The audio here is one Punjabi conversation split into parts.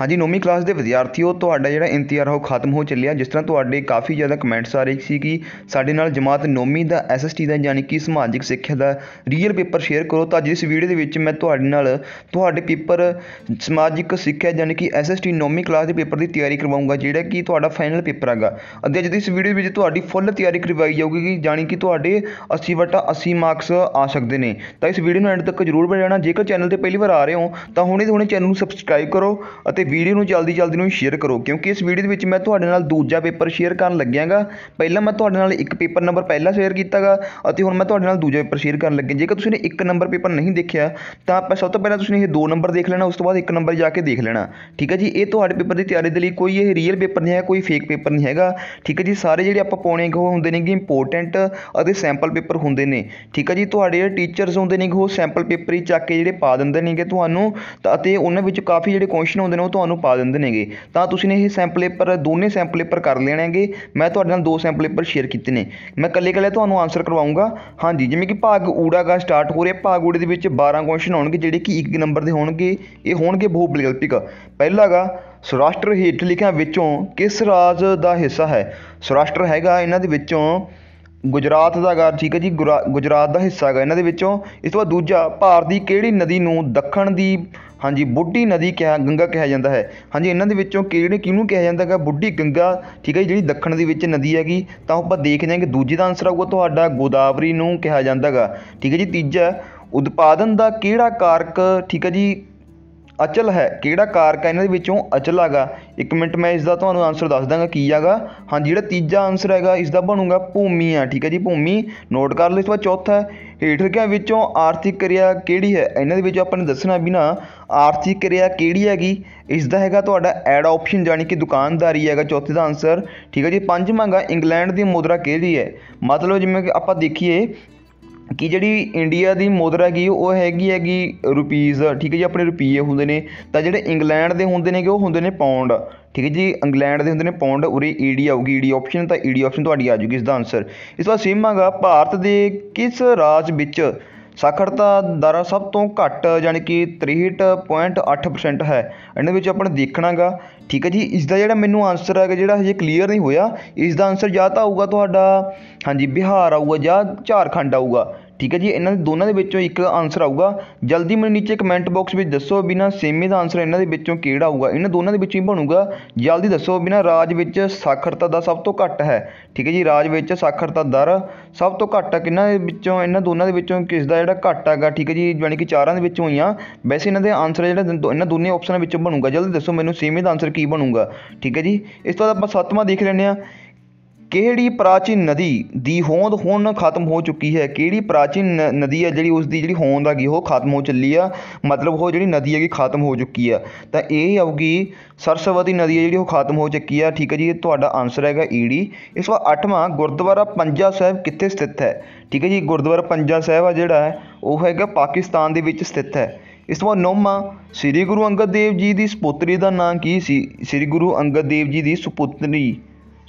ਹਾਂਜੀ ਨੌਵੀਂ ਕਲਾਸ ਦੇ ਵਿਦਿਆਰਥੀਓ ਤੁਹਾਡਾ ਜਿਹੜਾ ਇੰਤਜ਼ਾਰ ਉਹ ਖਤਮ ਹੋ ਚੱਲਿਆ ਜਿਸ ਤਰ੍ਹਾਂ ਤੁਹਾਡੇ ਕਾਫੀ ਜ਼ਿਆਦਾ ਕਮੈਂਟਸ ਆ ਰਹੇ ਸੀ ਕਿ ਸਾਡੇ ਨਾਲ ਜਮਾਤ ਨੌਵੀਂ ਦਾ ਐਸਐਸਟੀ ਦਾ ਯਾਨੀ ਕਿ ਸਮਾਜਿਕ ਸਿੱਖਿਆ ਦਾ ਰੀਅਲ ਪੇਪਰ ਸ਼ੇਅਰ ਕਰੋ ਤਾਂ ਜਿਸ ਵੀਡੀਓ ਦੇ ਵਿੱਚ ਮੈਂ ਤੁਹਾਡੇ ਨਾਲ ਤੁਹਾਡੇ ਪੇਪਰ ਸਮਾਜਿਕ ਸਿੱਖਿਆ ਯਾਨੀ ਕਿ ਐਸਐਸਟੀ ਨੌਵੀਂ ਕਲਾਸ ਦੇ ਪੇਪਰ ਦੀ ਤਿਆਰੀ ਕਰਵਾਉਂਗਾ ਜਿਹੜਾ ਕਿ ਤੁਹਾਡਾ ਫਾਈਨਲ ਪੇਪਰ ਹੈਗਾ ਅੱਜ ਦੀ ਇਸ ਵੀਡੀਓ ਵਿੱਚ ਤੁਹਾਡੀ ਫੁੱਲ ਤਿਆਰੀ ਕਰਵਾਈ ਜਾਊਗੀ ਕਿ ਯਾਨੀ ਕਿ ਤੁਹਾਡੇ 80/80 ਮਾਰਕਸ ਆ ਸਕਦੇ ਨੇ ਤਾਂ ਇਸ ਵੀਡੀਓ ਨੂੰ ਐਂਡ ਤੱਕ ਜ਼ਰੂਰ ਬਣਾਣਾ ਜੇਕਰ ਚੈਨਲ ਤੇ ਪਹਿਲੀ ਵਾਰ ਆ ਰਹੇ ਹੋ ਤਾਂ ਹੁਣੇ ਹੁਣੇ ਚੈਨਲ ਨੂੰ ਸਬਸਕ੍ਰਾਈਬ ਕਰੋ ਅਤੇ ਤੇ ਵੀਡੀਓ ਨੂੰ ਜਲਦੀ ਜਲਦੀ ਨੂੰ ਸ਼ੇਅਰ ਕਰੋ ਕਿਉਂਕਿ ਇਸ ਵੀਡੀਓ ਦੇ ਵਿੱਚ ਮੈਂ ਤੁਹਾਡੇ ਨਾਲ ਦੂਜਾ ਪੇਪਰ ਸ਼ੇਅਰ ਕਰਨ ਲੱਗਿਆਗਾ ਪਹਿਲਾਂ ਮੈਂ ਤੁਹਾਡੇ ਨਾਲ ਇੱਕ ਪੇਪਰ ਨੰਬਰ ਪਹਿਲਾਂ ਸ਼ੇਅਰ ਕੀਤਾਗਾ ਅਤੇ ਹੁਣ ਮੈਂ ਤੁਹਾਡੇ ਨਾਲ ਦੂਜਾ ਪੇਪਰ ਸ਼ੇਅਰ ਕਰਨ ਲੱਗਿਆ ਜੇਕਰ ਤੁਸੀਂ ਨੇ ਇੱਕ ਨੰਬਰ ਪੇਪਰ ਨਹੀਂ ਦੇਖਿਆ ਤਾਂ ਆਪਾਂ ਸਭ ਤੋਂ ਪਹਿਲਾਂ ਤੁਸੀਂ ਇਹ ਦੋ ਨੰਬਰ ਦੇਖ ਲੈਣਾ ਉਸ ਤੋਂ ਬਾਅਦ ਇੱਕ ਨੰਬਰ ਜਾ ਕੇ ਦੇਖ ਲੈਣਾ ਠੀਕ ਹੈ ਜੀ ਇਹ ਤੁਹਾਡੇ ਪੇਪਰ ਦੀ ਤਿਆਰੀ ਦੇ ਲਈ ਕੋਈ ਇਹ ਰੀਅਲ ਪੇਪਰ ਨਹੀਂ ਹੈ ਕੋਈ ਫੇਕ ਪੇਪਰ ਨਹੀਂ ਹੈਗਾ ਠੀਕ ਹੈ ਜੀ ਸਾਰੇ ਜਿਹੜੇ ਆਪਾਂ ਪਾਉਣੇ ਉਹ ਹੁੰਦੇ ਨੇਗੇ ਇੰਪੋਰਟੈਂਟ ਅਤੇ ਸੈਂਪਲ ਪੇਪਰ ਹੁੰਦੇ ਨੇ ਠੀਕ ਹੈ ਜੀ ਤੁਹਾਡੇ ਜਿਹੜੇ ਟੀਚਰਸ ਹੁੰਦੇ ਨੇਗੇ ਉਹ ਸੈਂਪਲ ਪੇਪਰ ਹੀ ਚੱਕ ਕੇ ਜਿਹੜੇ ਪਾ ਦਿੰਦੇ ਨੇਗੇ ਤੁਹਾਨੂੰ ਅਤੇ ਉਹਨਾਂ ਵਿੱਚ ਕਾਫੀ ਜਿਹੜੇ ਕੁਐਸਚਨ ਹੁੰਦੇ ਨੇ ਉਹ ਤੁਹਾਨੂੰ ਪਾ ਦਿੰਦੇ ਨੇਗੇ ਤਾਂ ਤੁਸੀਂ ਨੇ ਇਹ ਸੈਂਪਲ ਪੇਪਰ ਦੋਨੇ ਸੈਂਪਲ ਪੇਪਰ ਕਰ ਲੈਣਗੇ ਮੈਂ ਤੁਹਾਡੇ ਨਾਲ ਦੋ ਸੈਂਪਲ ਪੇਪਰ ਸ਼ੇਅਰ ਕੀਤੇ ਨੇ ਮੈਂ ਕੱਲੇ ਕੱਲੇ ਤੁਹਾਨੂੰ ਆਨਸਰ ਕਰਵਾਉਂਗਾ ਹਾਂਜੀ ਜਿਵੇਂ ਕਿ ਭਾਗ ਊੜਾ ਦਾ ਸਟਾਰਟ ਹੋ ਰਿਹਾ ਭਾਗ ਊੜੇ ਦੇ ਵਿੱਚ 12 ਕੁਐਸਚਨ ਹੋਣਗੇ ਜਿਹੜੇ ਕਿ 1 ਨੰਬਰ ਦੇ ਹੋਣਗੇ ਇਹ ਹੋਣਗੇ ਬਹੁ ਗਲਤੀਕ ਪਹਿਲਾਗਾ ਸੌਰਾਸ਼ਟਰ ਹੇਠ ਲਿਖਿਆਂ ਵਿੱਚੋਂ ਕਿਸ ਰਾਜ ਦਾ ਹਿੱਸਾ ਹੈ ਸੌਰਾਸ਼ਟਰ ਹੈਗਾ ਇਹਨਾਂ ਦੇ ਵਿੱਚੋਂ ਗੁਜਰਾਤ ਦਾ ਗਾ ਠੀਕ ਹੈ ਜੀ ਗੁਜਰਾਤ ਦਾ ਹਿੱਸਾ ਹੈਗਾ ਇਹਨਾਂ ਦੇ ਵਿੱਚੋਂ ਇਸ ਤੋਂ ਬਾਅਦ ਦੂਜਾ ਭਾਰਤ ਦੀ ਕਿਹੜੀ ਨਦੀ ਨੂੰ ਦੱਖਣ ਦੀ ਹਾਂਜੀ ਬੁੱਢੀ ਨਦੀ ਕਿਹਾ ਗੰਗਾ ਕਿਹਾ ਜਾਂਦਾ ਹੈ ਹਾਂਜੀ ਇਹਨਾਂ ਦੇ ਵਿੱਚੋਂ ਕਿਹੜੇ ਕਿਹਨੂੰ ਕਿਹਾ ਜਾਂਦਾ ਹੈਗਾ ਬੁੱਢੀ ਗੰਗਾ ਠੀਕ ਹੈ ਜਿਹੜੀ ਦੱਖਣ ਦੇ ਵਿੱਚ ਨਦੀ ਹੈਗੀ ਤਾਂ ਆਪਾਂ ਦੇਖ ਜਾਂਗੇ ਦੂਜੇ ਦਾ ਆਨਸਰ ਆਊਗਾ ਤੁਹਾਡਾ ਗੋਦਾਵਰੀ ਨੂੰ ਕਿਹਾ ਜਾਂਦਾ ਹੈਗਾ ਠੀਕ ਹੈ ਜੀ ਤੀਜਾ ਉਤਪਾਦਨ ਦਾ ਕਿਹੜਾ ਕਾਰਕ ਠੀਕ ਹੈ ਜੀ ਅਚਲ ਹੈ ਕਿਹੜਾ ਕਾਰਕ ਹੈ ਇਹਨਾਂ ਦੇ ਵਿੱਚੋਂ ਅਚਲ ਹੈਗਾ ਇੱਕ ਮਿੰਟ ਮੈਂ ਇਸ ਦਾ ਤੁਹਾਨੂੰ ਆਨਸਰ ਦੱਸ ਦਾਂਗਾ ਕੀ ਹੈਗਾ ਹਾਂਜੀ ਜਿਹੜਾ ਤੀਜਾ ਆਨਸਰ ਹੈਗਾ ਇਸ ਦਾ ਬਣੂਗਾ ਭੂਮੀ ਆ ਠੀਕ ਹੈ ਜੀ ਭੂਮੀ ਨੋਟ ਕਰ ਲਓ ਇਸ ਤੋਂ ਬਾਅਦ ਚੌਥਾ ਹੈ ਹੇਠ ਲਿਖਿਆ ਵਿੱਚੋਂ ਆਰਥਿਕ ਕਿਰਿਆ ਕਿਹੜੀ ਹੈ ਇਹਨਾਂ ਦੇ ਵਿੱਚ ਆਪਾਂ ਨੇ ਦੱਸਣਾ ਵੀ ਨਾ ਆਰਥਿਕ ਕਿਰਿਆ ਕਿਹੜੀ ਹੈਗੀ ਇਸ ਦਾ ਹੈਗਾ ਤੁਹਾਡਾ ਐਡ ਆਪਸ਼ਨ ਜਾਨੀ ਕਿ ਦੁਕਾਨਦਾਰੀ ਹੈਗਾ ਚੌਥੇ ਦਾ ਆਨਸਰ ਠੀਕ ਹੈ ਜੀ ਪੰਜਵਾਂ ਹੈਗਾ ਇੰਗਲੈਂਡ ਦੀ ਮੁਦਰਾ ਕਿਹੜੀ ਹੈ ਮਤਲਬ ਜਿਵੇਂ ਕਿ ਆਪਾਂ ਦੇਖੀਏ ਕਿ ਜਿਹੜੀ ਇੰਡੀਆ ਦੀ ਮੁਦਰਾ ਹੈਗੀ ਉਹ ਹੈਗੀ ਹੈਗੀ ਰੁਪੀਜ਼ ਠੀਕ ਹੈ ਜੀ ਆਪਣੇ ਰੁਪਈਏ ਹੁੰਦੇ ਨੇ ਤਾਂ ਜਿਹੜੇ ਇੰਗਲੈਂਡ ਦੇ ਹੁੰਦੇ ਨੇ ਕਿ ਉਹ ਹੁੰਦੇ ਨੇ ਪਾਉਂਡ ਠੀਕ ਹੈ ਜੀ ਇੰਗਲੈਂਡ ਦੇ ਹੁੰਦੇ ਨੇ ਪਾਉਂਡ ਉਰੇ ਈਡੀ ਆਊਗੀ ਈਡੀ ਆਪਸ਼ਨ ਤਾਂ ਈਡੀ ਆਪਸ਼ਨ ਤੁਹਾਡੀ ਆ ਜੂਗੀ ਇਸ ਦਾ ਆਨਸਰ ਇਸ ਵਾਰ ਸੇਮ ਭਾਰਤ ਦੇ ਕਿਸ ਰਾਜ ਵਿੱਚ ਸਾਖਰਤਾ ਦਰ ਸਭ ਤੋਂ ਘੱਟ ਯਾਨੀ ਕਿ 63.8% ਹੈ ਇਹਨਾਂ ਵਿੱਚ ਆਪਾਂ ਦੇਖਣਾਗਾ ਠੀਕ ਹੈ ਜੀ ਇਸ ਦਾ ਜਿਹੜਾ ਮੈਨੂੰ ਆਨਸਰ ਹੈਗਾ ਜਿਹੜਾ ਹਜੇ ਕਲੀਅਰ ਨਹੀਂ ਹੋਇਆ ਇਸ ਦਾ ਆਨਸਰ ਜਾਂ ਤਾਂ ਆਊਗਾ ਤੁਹਾਡਾ ਹਾਂਜੀ ਬਿਹਾਰ ਆਊਗਾ ਜਾਂ ਝਾਰਖੰਡ ਆਊਗਾ ਠੀਕ ਹੈ ਜੀ ਇਹਨਾਂ ਦੇ ਦੋਨਾਂ ਦੇ ਵਿੱਚੋਂ ਇੱਕ ਆਨਸਰ ਆਊਗਾ ਜਲਦੀ ਮੈਨੂੰ ਨੀਚੇ ਕਮੈਂਟ ਬਾਕਸ ਵਿੱਚ ਦੱਸੋ ਬਿਨਾ ਸੇਮੀ ਦਾ ਆਨਸਰ ਇਹਨਾਂ ਦੇ ਵਿੱਚੋਂ ਕਿਹੜਾ ਆਊਗਾ ਇਹਨਾਂ ਦੋਨਾਂ ਦੇ ਵਿੱਚੋਂ ਹੀ ਬਣੂਗਾ ਜਲਦੀ ਦੱਸੋ ਬਿਨਾ ਰਾਜ ਵਿੱਚ ਸਾਖਰਤਾ ਦਾ ਸਭ ਤੋਂ ਘੱਟ ਹੈ ਠੀਕ ਹੈ ਜੀ ਰਾਜ ਵਿੱਚ ਸਾਖਰਤਾ ਦਰ ਸਭ ਤੋਂ ਘੱਟ ਕਿੰਨਾ ਦੇ ਵਿੱਚੋਂ ਇਹਨਾਂ ਦੋਨਾਂ ਦੇ ਵਿੱਚੋਂ ਕਿਸ ਦਾ ਜਿਹੜਾ ਘੱਟ ਹੈਗਾ ਠੀਕ ਹੈ ਜੀ ਯਾਨੀ ਕਿ ਚਾਰਾਂ ਦੇ ਵਿੱਚੋਂ ਹੀ ਆ ਵੈਸੇ ਇਹਨਾਂ ਦੇ ਆਨਸਰ ਜਿਹੜਾ ਇਹਨਾਂ ਦੋਨੇ ਆਪਸ਼ਨਾਂ ਵਿੱਚੋਂ ਬਣੂਗਾ ਜਲਦੀ ਦੱਸੋ ਮੈਨੂੰ ਸੇਮੀ ਦਾ ਆਨਸਰ ਕੀ ਬਣੂਗਾ ਠੀਕ ਹੈ ਜੀ ਇਸ ਤੋਂ ਬਾਅਦ ਆਪਾਂ ਸੱਤਵਾਂ ਦੇਖ ਲੈਂਦੇ ਆ ਕਿਹੜੀ ਪ੍ਰਾਚੀਨ ਨਦੀ ਦੀ ਹੋਂਦ ਹੁਣ ਖਤਮ ਹੋ ਚੁੱਕੀ ਹੈ ਕਿਹੜੀ ਪ੍ਰਾਚੀਨ ਨਦੀ ਹੈ ਜਿਹੜੀ ਉਸ ਦੀ ਜਿਹੜੀ ਹੋਂਦ ਹੈਗੀ ਉਹ ਖਤਮ ਹੋ ਚੱਲੀ ਆ ਮਤਲਬ ਉਹ ਜਿਹੜੀ ਨਦੀ ਹੈਗੀ ਖਤਮ ਹੋ ਚੁੱਕੀ ਆ ਤਾਂ ਇਹ ਆਉਗੀ ਸਰਸਵਤੀ ਨਦੀ ਹੈ ਜਿਹੜੀ ਉਹ ਖਤਮ ਹੋ ਚੁੱਕੀ ਆ ਠੀਕ ਹੈ ਜੀ ਇਹ ਤੁਹਾਡਾ ਆਨਸਰ ਹੈਗਾ ਈਡੀ e ਇਸ ਵਾਰ ਅੱਠਵਾਂ ਗੁਰਦੁਆਰਾ ਪੰਜਾ ਸਾਹਿਬ ਕਿੱਥੇ ਸਥਿਤ ਹੈ ਠੀਕ ਹੈ ਜੀ ਗੁਰਦੁਆਰਾ ਪੰਜਾ ਸਾਹਿਬ ਆ ਜਿਹੜਾ ਹੈ ਉਹ ਹੈਗਾ ਪਾਕਿਸਤਾਨ ਦੇ ਵਿੱਚ ਸਥਿਤ ਹੈ ਇਸ ਤੋਂ ਬਾਅਦ ਨੌਵਾਂ ਸ੍ਰੀ ਗੁਰੂ ਅੰਗਦ ਦੇਵ ਜੀ ਦੀ ਸੁਪੁੱਤਰੀ ਦਾ ਨਾਂ ਕੀ ਸੀ ਸ੍ਰੀ ਗੁਰੂ ਅੰਗਦ ਦੇਵ ਜੀ ਦੀ ਸੁਪੁੱਤਰੀ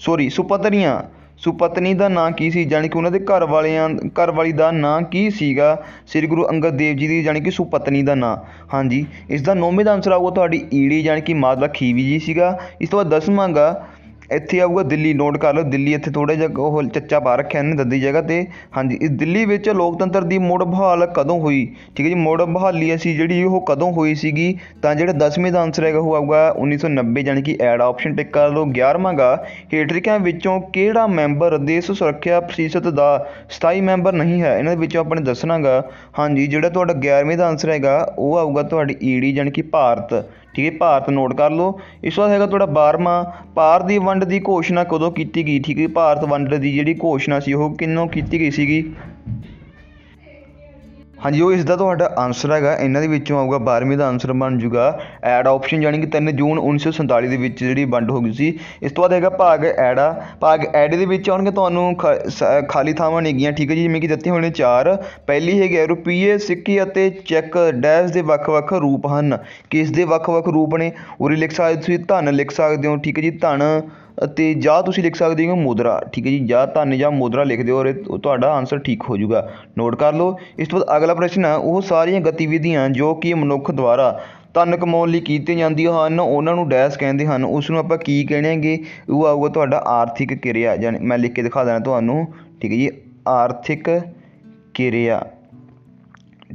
ਸੌਰੀ ਸੁਪਤਨੀਆਂ ਸੁਪਤਨੀ ਦਾ ਨਾਂ ਕੀ ਸੀ ਜਾਨੀ ਕਿ ਉਹਨਾਂ ਦੇ ਘਰ ਵਾਲਿਆਂ ਘਰ ਵਾਲੀ ਦਾ ਨਾਂ ਕੀ ਸੀਗਾ ਸ੍ਰੀ ਗੁਰੂ ਅੰਗਦ ਦੇਵ ਜੀ ਦੀ ਜਾਨੀ ਕਿ ਸੁਪਤਨੀ ਦਾ ਨਾਂ ਹਾਂਜੀ ਇਸ ਦਾ ਨੌਵੇਂ ਦਾ ਆਨਸਰ ਆਊਗਾ ਤੁਹਾਡੀ ਈੜੀ ਜਾਨੀ ਕਿ ਮਾਤਾ ਖੀਵੀ ਜੀ ਸੀਗਾ ਇਸ ਤੋਂ ਬਾਅਦ 10ਵਾਂਗਾ ਇੱਥੇ ਆਊਗਾ ਦਿੱਲੀ ਨੋਟ ਕਰ ਲਓ ਦਿੱਲੀ ਇੱਥੇ ਥੋੜਾ ਜਿਹਾ ਉਹ ਚੱਚਾ ਪਾ ਰੱਖਿਆ ਇਹਨੇ ਦੱਦੀ ਜਗ੍ਹਾ ਤੇ ਹਾਂਜੀ ਇਸ ਦਿੱਲੀ ਵਿੱਚ ਲੋਕਤੰਤਰ ਦੀ ਮੁੜ ਬਹਾਲ ਕਦੋਂ ਹੋਈ ਠੀਕ ਹੈ ਜੀ ਮੁੜ ਬਹਾਲੀ ਅਸੀਂ ਜਿਹੜੀ ਉਹ ਕਦੋਂ ਹੋਈ ਸੀਗੀ ਤਾਂ ਜਿਹੜਾ 10ਵੇਂ ਦਾ ਆਨਸਰ ਹੈਗਾ ਉਹ ਆਊਗਾ 1990 ਜਾਨੀ ਕਿ ਐਡ ਆਪਸ਼ਨ ਟਿਕ ਕਰ ਲਓ 11ਵਾਂ ਗਾ ਹੇਠਲਿਖਿਆਂ ਵਿੱਚੋਂ ਕਿਹੜਾ ਮੈਂਬਰ ਦੇਸ਼ ਸੁਰੱਖਿਆ ਪ੍ਰੀਸ਼ਦ ਦਾ ਸਥਾਈ ਮੈਂਬਰ ਨਹੀਂ ਹੈ ਇਹਨਾਂ ਦੇ ਵਿੱਚੋਂ ਆਪਾਂ ਨੇ ਦੱਸਣਾਗਾ ਹਾਂਜੀ ਜਿਹੜਾ ਤੁਹਾਡਾ 11ਵੇਂ ਦਾ ਆਨਸਰ ਹੈਗਾ ਉਹ ਆਊਗਾ ਤੁਹਾਡੀ ਈਡੀ e ਜਾਨੀ ਕਿ ਭਾਰਤ ਠੀਕ ਹੈ ਭਾਰਤ ਨੋਟ ਕਰ ਲਓ ਇਸ ਤੋਂ ਬਾਅਦ ਹੈਗਾ ਤੁਹਾਡਾ 12ਵਾਂ ਭਾਰਤ ਦੀ ਵੰਡ ਦੀ ਘੋਸ਼ਣਾ ਕਦੋਂ ਕੀਤੀ ਗਈ ਠੀਕ ਹੈ ਭਾਰਤ ਵੰਡ ਦੀ ਜਿਹੜੀ ਘੋਸ਼ਣਾ ਸੀ ਉਹ ਕਿੰਨੋਂ ਕੀਤੀ ਗਈ ਸੀਗੀ ਹਾਂਜੀ ਉਹ ਇਸ ਦਾ ਤੁਹਾਡਾ ਆਨਸਰ ਹੈਗਾ ਇਹਨਾਂ ਦੇ ਵਿੱਚੋਂ ਆਊਗਾ 12ਵੇਂ ਦਾ ਆਨਸਰ ਬਣ ਜੂਗਾ ਐਡ ਆਪਸ਼ਨ ਯਾਨੀ ਕਿ 3 ਜੂਨ 1947 ਦੇ ਵਿੱਚ ਜਿਹੜੀ ਵੰਡ ਹੋ ਗਈ ਸੀ ਇਸ ਤੋਂ ਬਾਅਦ ਹੈਗਾ ਭਾਗ ਐਡਾ ਭਾਗ ਐਡ ਦੇ ਵਿੱਚ ਆਉਣਗੇ ਤੁਹਾਨੂੰ ਖਾਲੀ ਥਾਵਾਂ ਨੇਗੀਆਂ ਠੀਕ ਹੈ ਜੀ ਜਿਵੇਂ ਕਿ ਦਿੱਤੇ ਹੋਣੇ ਚਾਰ ਪਹਿਲੀ ਹੈਗੀ ਰੁਪਈਏ ਸਿੱਕੇ ਅਤੇ ਚੈੱਕ ਡੈਸ਼ ਦੇ ਵੱਖ-ਵੱਖ ਰੂਪ ਹਨ ਕਿਸ ਦੇ ਵੱਖ-ਵੱਖ ਰੂਪ ਨੇ ਉਰੇ ਲਿਖ ਸਕਦੇ ਤੁਸੀਂ ਧਨ ਲਿਖ ਸਕਦੇ ਹੋ ਠੀਕ ਹੈ ਜੀ ਧਨ ਅਤੇ ਜਾਂ ਤੁਸੀਂ ਲਿਖ ਸਕਦੇ ਹੋ ਮੁਦਰਾ ਠੀਕ ਹੈ ਜੀ ਜਾਂ ਧਨ ਜਾਂ ਮੁਦਰਾ ਲਿਖ ਦਿਓ ਔਰ ਤੁਹਾਡਾ ਆਨਸਰ ਠੀਕ ਹੋ ਜਾਊਗਾ ਨੋਟ ਕਰ ਲਓ ਇਸ ਤੋਂ ਬਾਅਦ ਅਗਲਾ ਪ੍ਰਸ਼ਨ ਹੈ ਉਹ ਸਾਰੀਆਂ ਗਤੀਵਿਧੀਆਂ ਜੋ ਕਿ ਮਨੁੱਖ ਦੁਆਰਾ ਧਨ ਕਮਾਉਣ ਲਈ ਕੀਤੀਆਂ ਜਾਂਦੀਆਂ ਹਨ ਉਹਨਾਂ ਨੂੰ ਡੈਸ਼ ਕਹਿੰਦੇ ਹਨ ਉਸ ਨੂੰ ਆਪਾਂ ਕੀ ਕਹਿਣਗੇ ਉਹ ਆਊਗਾ ਤੁਹਾਡਾ ਆਰਥਿਕ ਕਿਰਿਆ ਯਾਨੀ ਮੈਂ ਲਿਖ ਕੇ ਦਿਖਾ ਦੇਣਾ ਤੁਹਾਨੂੰ ਠੀਕ ਹੈ ਜੀ ਆਰਥਿਕ ਕਿਰਿਆ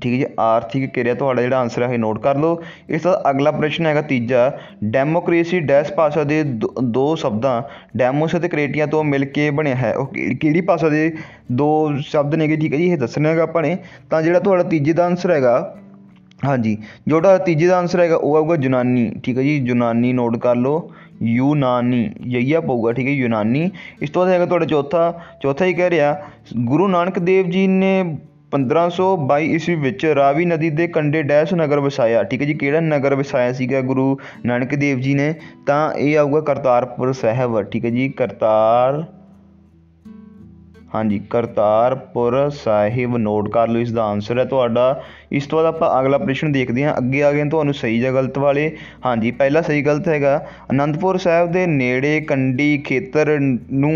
ਠੀਕ ਹੈ ਜੀ ਆਰਥਿਕ ਕਿਰਿਆ ਤੁਹਾਡਾ ਜਿਹੜਾ ਆਨਸਰ ਹੈ ਇਹ ਨੋਟ ਕਰ ਲਓ ਇਸ ਬਾਅਦ ਅਗਲਾ ਪ੍ਰਸ਼ਨ ਹੈਗਾ ਤੀਜਾ ਡੈਮੋਕ੍ਰੇਸੀ ਡੈਸ਼ ਭਾਸ਼ਾ ਦੇ ਦੋ ਸ਼ਬਦਾਂ ਡੈਮੋਸ ਅਤੇ ਕ੍ਰੇਟੀਆਂ ਤੋਂ ਮਿਲ ਕੇ ਬਣਿਆ ਹੈ ਉਹ ਕਿਹੜੀ ਭਾਸ਼ਾ ਦੇ ਦੋ ਸ਼ਬਦ ਨੇਗੇ ਠੀਕ ਹੈ ਜੀ ਇਹ ਦੱਸਣਾ ਹੈਗਾ ਆਪਾਂ ਨੇ ਤਾਂ ਜਿਹੜਾ ਤੁਹਾਡਾ ਤੀਜੇ ਦਾ ਆਨਸਰ ਹੈਗਾ ਹਾਂਜੀ ਜਿਹੜਾ ਤੀਜੇ ਦਾ ਆਨਸਰ ਹੈਗਾ ਉਹ ਆਊਗਾ ਯੂਨਾਨੀ ਠੀਕ ਹੈ ਜੀ ਯੂਨਾਨੀ ਨੋਟ ਕਰ ਲਓ ਯੂਨਾਨੀ ਯਈਆ ਪਊਗਾ ਠੀਕ ਹੈ ਯੂਨਾਨੀ ਇਸ ਤੋਂ ਬਾਅਦ ਹੈਗਾ ਤੁਹਾਡਾ ਚੌਥਾ ਚੌਥਾ ਹੀ ਕਹਿ ਰਿਹਾ ਗੁਰੂ ਨਾਨਕ ਦੇਵ ਜੀ ਨੇ ਪੰਦਰਾਂ ਸੌ ਬਾਈ ਈਸਵੀ ਵਿੱਚ ਰਾਵੀ ਨਦੀ ਦੇ ਕੰਢੇ ਡੈਸ ਨਗਰ ਵਸਾਇਆ ਠੀਕ ਹੈ ਜੀ ਕਿਹੜਾ ਨਗਰ ਵਸਾਇਆ ਸੀਗਾ ਗੁਰੂ ਨਾਨਕ ਦੇਵ ਜੀ ਨੇ ਤਾਂ ਇਹ ਆਊਗਾ ਕਰਤਾਰਪੁਰ ਸਾਹਿਬ ਠੀਕ ਹੈ ਜੀ ਕਰਤਾਰ ਹਾਂਜੀ ਕਰਤਾਰਪੁਰ ਸਾਹਿਬ ਨੋਟ ਕਰ ਲਓ ਇਸ ਦਾ ਆਨਸਰ ਹੈ ਤੁਹਾਡਾ ਇਸ ਤੋਂ ਬਾਅਦ ਆਪਾਂ ਅਗਲਾ ਪ੍ਰਸ਼ਨ ਦੇਖਦੇ ਹਾਂ ਅੱਗੇ ਆ ਗਏ ਤੁਹਾਨੂੰ ਸਹੀ ਜਾਂ ਗਲਤ ਵਾਲੇ ਹਾਂਜੀ ਪਹਿਲਾ ਸਹੀ ਗਲਤ ਹੈਗਾ ਅਨੰਦਪੁਰ ਸਾਹਿਬ ਦੇ ਨੇੜੇ ਕੰਡੀ ਖੇਤਰ ਨੂੰ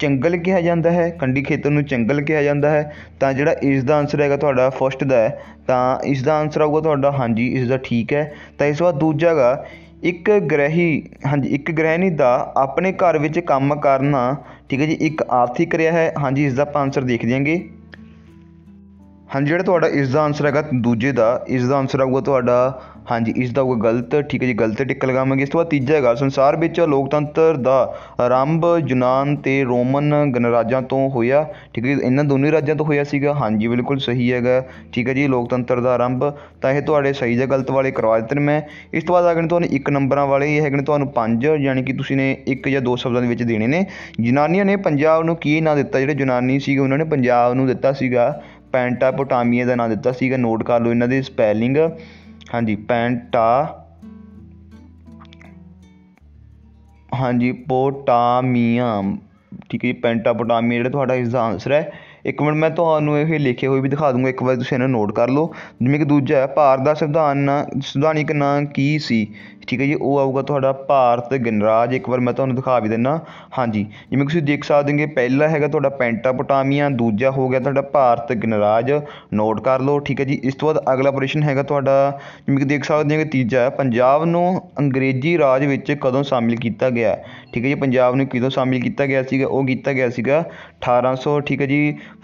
ਚੰਗਲ ਕਿਹਾ ਜਾਂਦਾ ਹੈ ਕੰਢੀ ਖੇਤਰ ਨੂੰ ਚੰਗਲ ਕਿਹਾ ਜਾਂਦਾ ਹੈ ਤਾਂ ਜਿਹੜਾ ਇਸ ਦਾ ਆਨਸਰ ਹੈਗਾ ਤੁਹਾਡਾ ਫਸਟ ਦਾ ਹੈ ਤਾਂ ਇਸ ਦਾ ਆਨਸਰ ਆਊਗਾ ਤੁਹਾਡਾ ਹਾਂਜੀ ਇਸ ਦਾ ਠੀਕ ਹੈ ਤਾਂ ਇਸ ਤੋਂ ਬਾਅਦ ਦੂਜਾ ਹੈਗਾ ਇੱਕ ਗ੍ਰਹਿਣੀ ਹਾਂਜੀ ਇੱਕ ਗ੍ਰਹਿਣੀ ਦਾ ਆਪਣੇ ਘਰ ਵਿੱਚ ਕੰਮ ਕਰਨਾ ਠੀਕ ਹੈ ਜੀ ਇੱਕ ਆਰਥਿਕ ਕਿਰਿਆ ਹੈ ਹਾਂਜੀ ਇਸ ਦਾ ਆਪਾਂ ਆਨਸਰ ਦੇਖ ਦਿਆਂਗੇ ਹਾਂਜੀ ਜਿਹੜਾ ਤੁਹਾਡਾ ਇਸ ਦਾ ਆਨਸਰ ਹੈਗਾ ਦੂਜੇ ਦਾ ਇਸ ਦਾ ਆਨਸਰ ਆਊਗਾ ਤੁਹਾਡਾ ਹਾਂਜੀ ਇਸ ਦਾ ਹੋਊਗਾ ਗਲਤ ਠੀਕ ਹੈ ਜੀ ਗਲਤ ਟਿੱਕ ਲਗਾਵਾਂਗੇ ਇਸ ਤੋਂ ਬਾਅਦ ਤੀਜਾ ਹੈਗਾ ਸੰਸਾਰ ਵਿੱਚ ਲੋਕਤੰਤਰ ਦਾ ਆਰੰਭ ਯੂਨਾਨ ਤੇ ਰੋਮਨ ਗਣਰਾਜਾਂ ਤੋਂ ਹੋਇਆ ਠੀਕ ਹੈ ਇਹਨਾਂ ਦੋਨੇ ਰਾਜਾਂ ਤੋਂ ਹੋਇਆ ਸੀਗਾ ਹਾਂਜੀ ਬਿਲਕੁਲ ਸਹੀ ਹੈਗਾ ਠੀਕ ਹੈ ਜੀ ਲੋਕਤੰਤਰ ਦਾ ਆਰੰਭ ਤਾਂ ਇਹ ਤੁਹਾਡੇ ਸਹੀ ਜਾਂ ਗਲਤ ਵਾਲੇ ਕਰਵਾ ਦਿੱਤੇ ਨੇ ਮੈਂ ਇਸ ਤੋਂ ਬਾਅਦ ਆ ਗਏ ਤੁਹਾਨੂੰ ਇੱਕ ਨੰਬਰਾਂ ਵਾਲੇ ਇਹ ਹੈਗੇ ਤੁਹਾਨੂੰ ਪੰਜ ਯਾਨੀ ਕਿ ਤੁਸੀਂ ਨੇ ਇੱਕ ਜਾਂ ਦੋ ਸ਼ਬਦਾਂ ਦੇ ਵਿੱਚ ਦੇਣੇ ਨੇ ਯੂਨਾਨੀਆਂ ਨੇ ਪੰਜਾਬ ਨੂੰ ਕੀ ਨਾਂ ਦਿੱਤਾ ਜਿਹੜੇ ਯੂਨਾਨੀ ਸੀਗੇ ਉਹਨਾਂ ਨੇ ਪੰਜਾਬ ਨੂੰ ਦਿੱਤਾ ਸੀਗਾ ਪੈਂਟਾਪੋਟਾਮੀਆ ਦਾ ਨਾਮ ਦਿੱਤਾ ਸੀਗਾ ਨੋਟ ਕਰ ਲਓ ਇਹਨਾਂ ਦੀ ਸਪੈਲਿੰਗ ਹਾਂਜੀ ਪੈਂਟਾ ਹਾਂਜੀ ਪੋਟਾਮੀਆ ਠੀਕ ਹੈ ਜੀ ਪੈਂਟਾਪੋਟਾਮੀਆ ਜਿਹੜਾ ਤੁਹਾਡਾ ਇਸ ਦਾ ਆਨਸਰ ਹੈ ਇੱਕ ਮਿੰਟ ਮੈਂ ਤੁਹਾਨੂੰ ਇਹ ਲਿਖੇ ਹੋਏ ਵੀ ਦਿਖਾ ਦੂੰਗਾ ਇੱਕ ਵਾਰ ਤੁਸੀਂ ਨੂੰ ਨੋਟ ਕਰ ਲਓ ਜਿਵੇਂ ਕਿ ਦੂਜਾ ਹੈ ਭਾਰਤ ਦਾ ਸੰਵਿਧਾਨ ਸੰਵਿਧਾਨਿਕ ਨਾਂ ਕੀ ਸੀ ਠੀਕ ਹੈ ਜੀ ਉਹ ਆਊਗਾ ਤੁਹਾਡਾ ਭਾਰਤ ਗਣਰਾਜ ਇੱਕ ਵਾਰ ਮੈਂ ਤੁਹਾਨੂੰ ਦਿਖਾ ਵੀ ਦਿੰਨਾ ਹਾਂਜੀ ਜਿਵੇਂ ਤੁਸੀਂ ਦੇਖ ਸਕਦੇ ਹੋਗੇ ਪਹਿਲਾ ਹੈਗਾ ਤੁਹਾਡਾ ਪੈਂਟਾਪੋਟਾਮੀਆ ਦੂਜਾ ਹੋ ਗਿਆ ਤੁਹਾਡਾ ਭਾਰਤ ਗਣਰਾਜ ਨੋਟ ਕਰ ਲਓ ਠੀਕ ਹੈ ਜੀ ਇਸ ਤੋਂ ਬਾਅਦ ਅਗਲਾ ਪ੍ਰਸ਼ਨ ਹੈਗਾ ਤੁਹਾਡਾ ਜਿਵੇਂ ਕਿ ਦੇਖ ਸਕਦੇ ਹੋਗੇ ਤੀਜਾ ਹੈ ਪੰਜਾਬ ਨੂੰ ਅੰਗਰੇਜ਼ੀ ਰਾਜ ਵਿੱਚ ਕਦੋਂ ਸ਼ਾਮਿਲ ਕੀਤਾ ਗਿਆ ਠੀਕ ਹੈ ਜੀ ਪੰਜਾਬ ਨੂੰ ਕਦੋਂ ਸ਼ਾਮਿਲ ਕੀਤਾ ਗਿਆ ਸੀਗਾ ਉਹ ਕੀਤਾ ਗਿਆ ਸੀਗਾ 1800 ਠੀਕ ਹੈ ਜੀ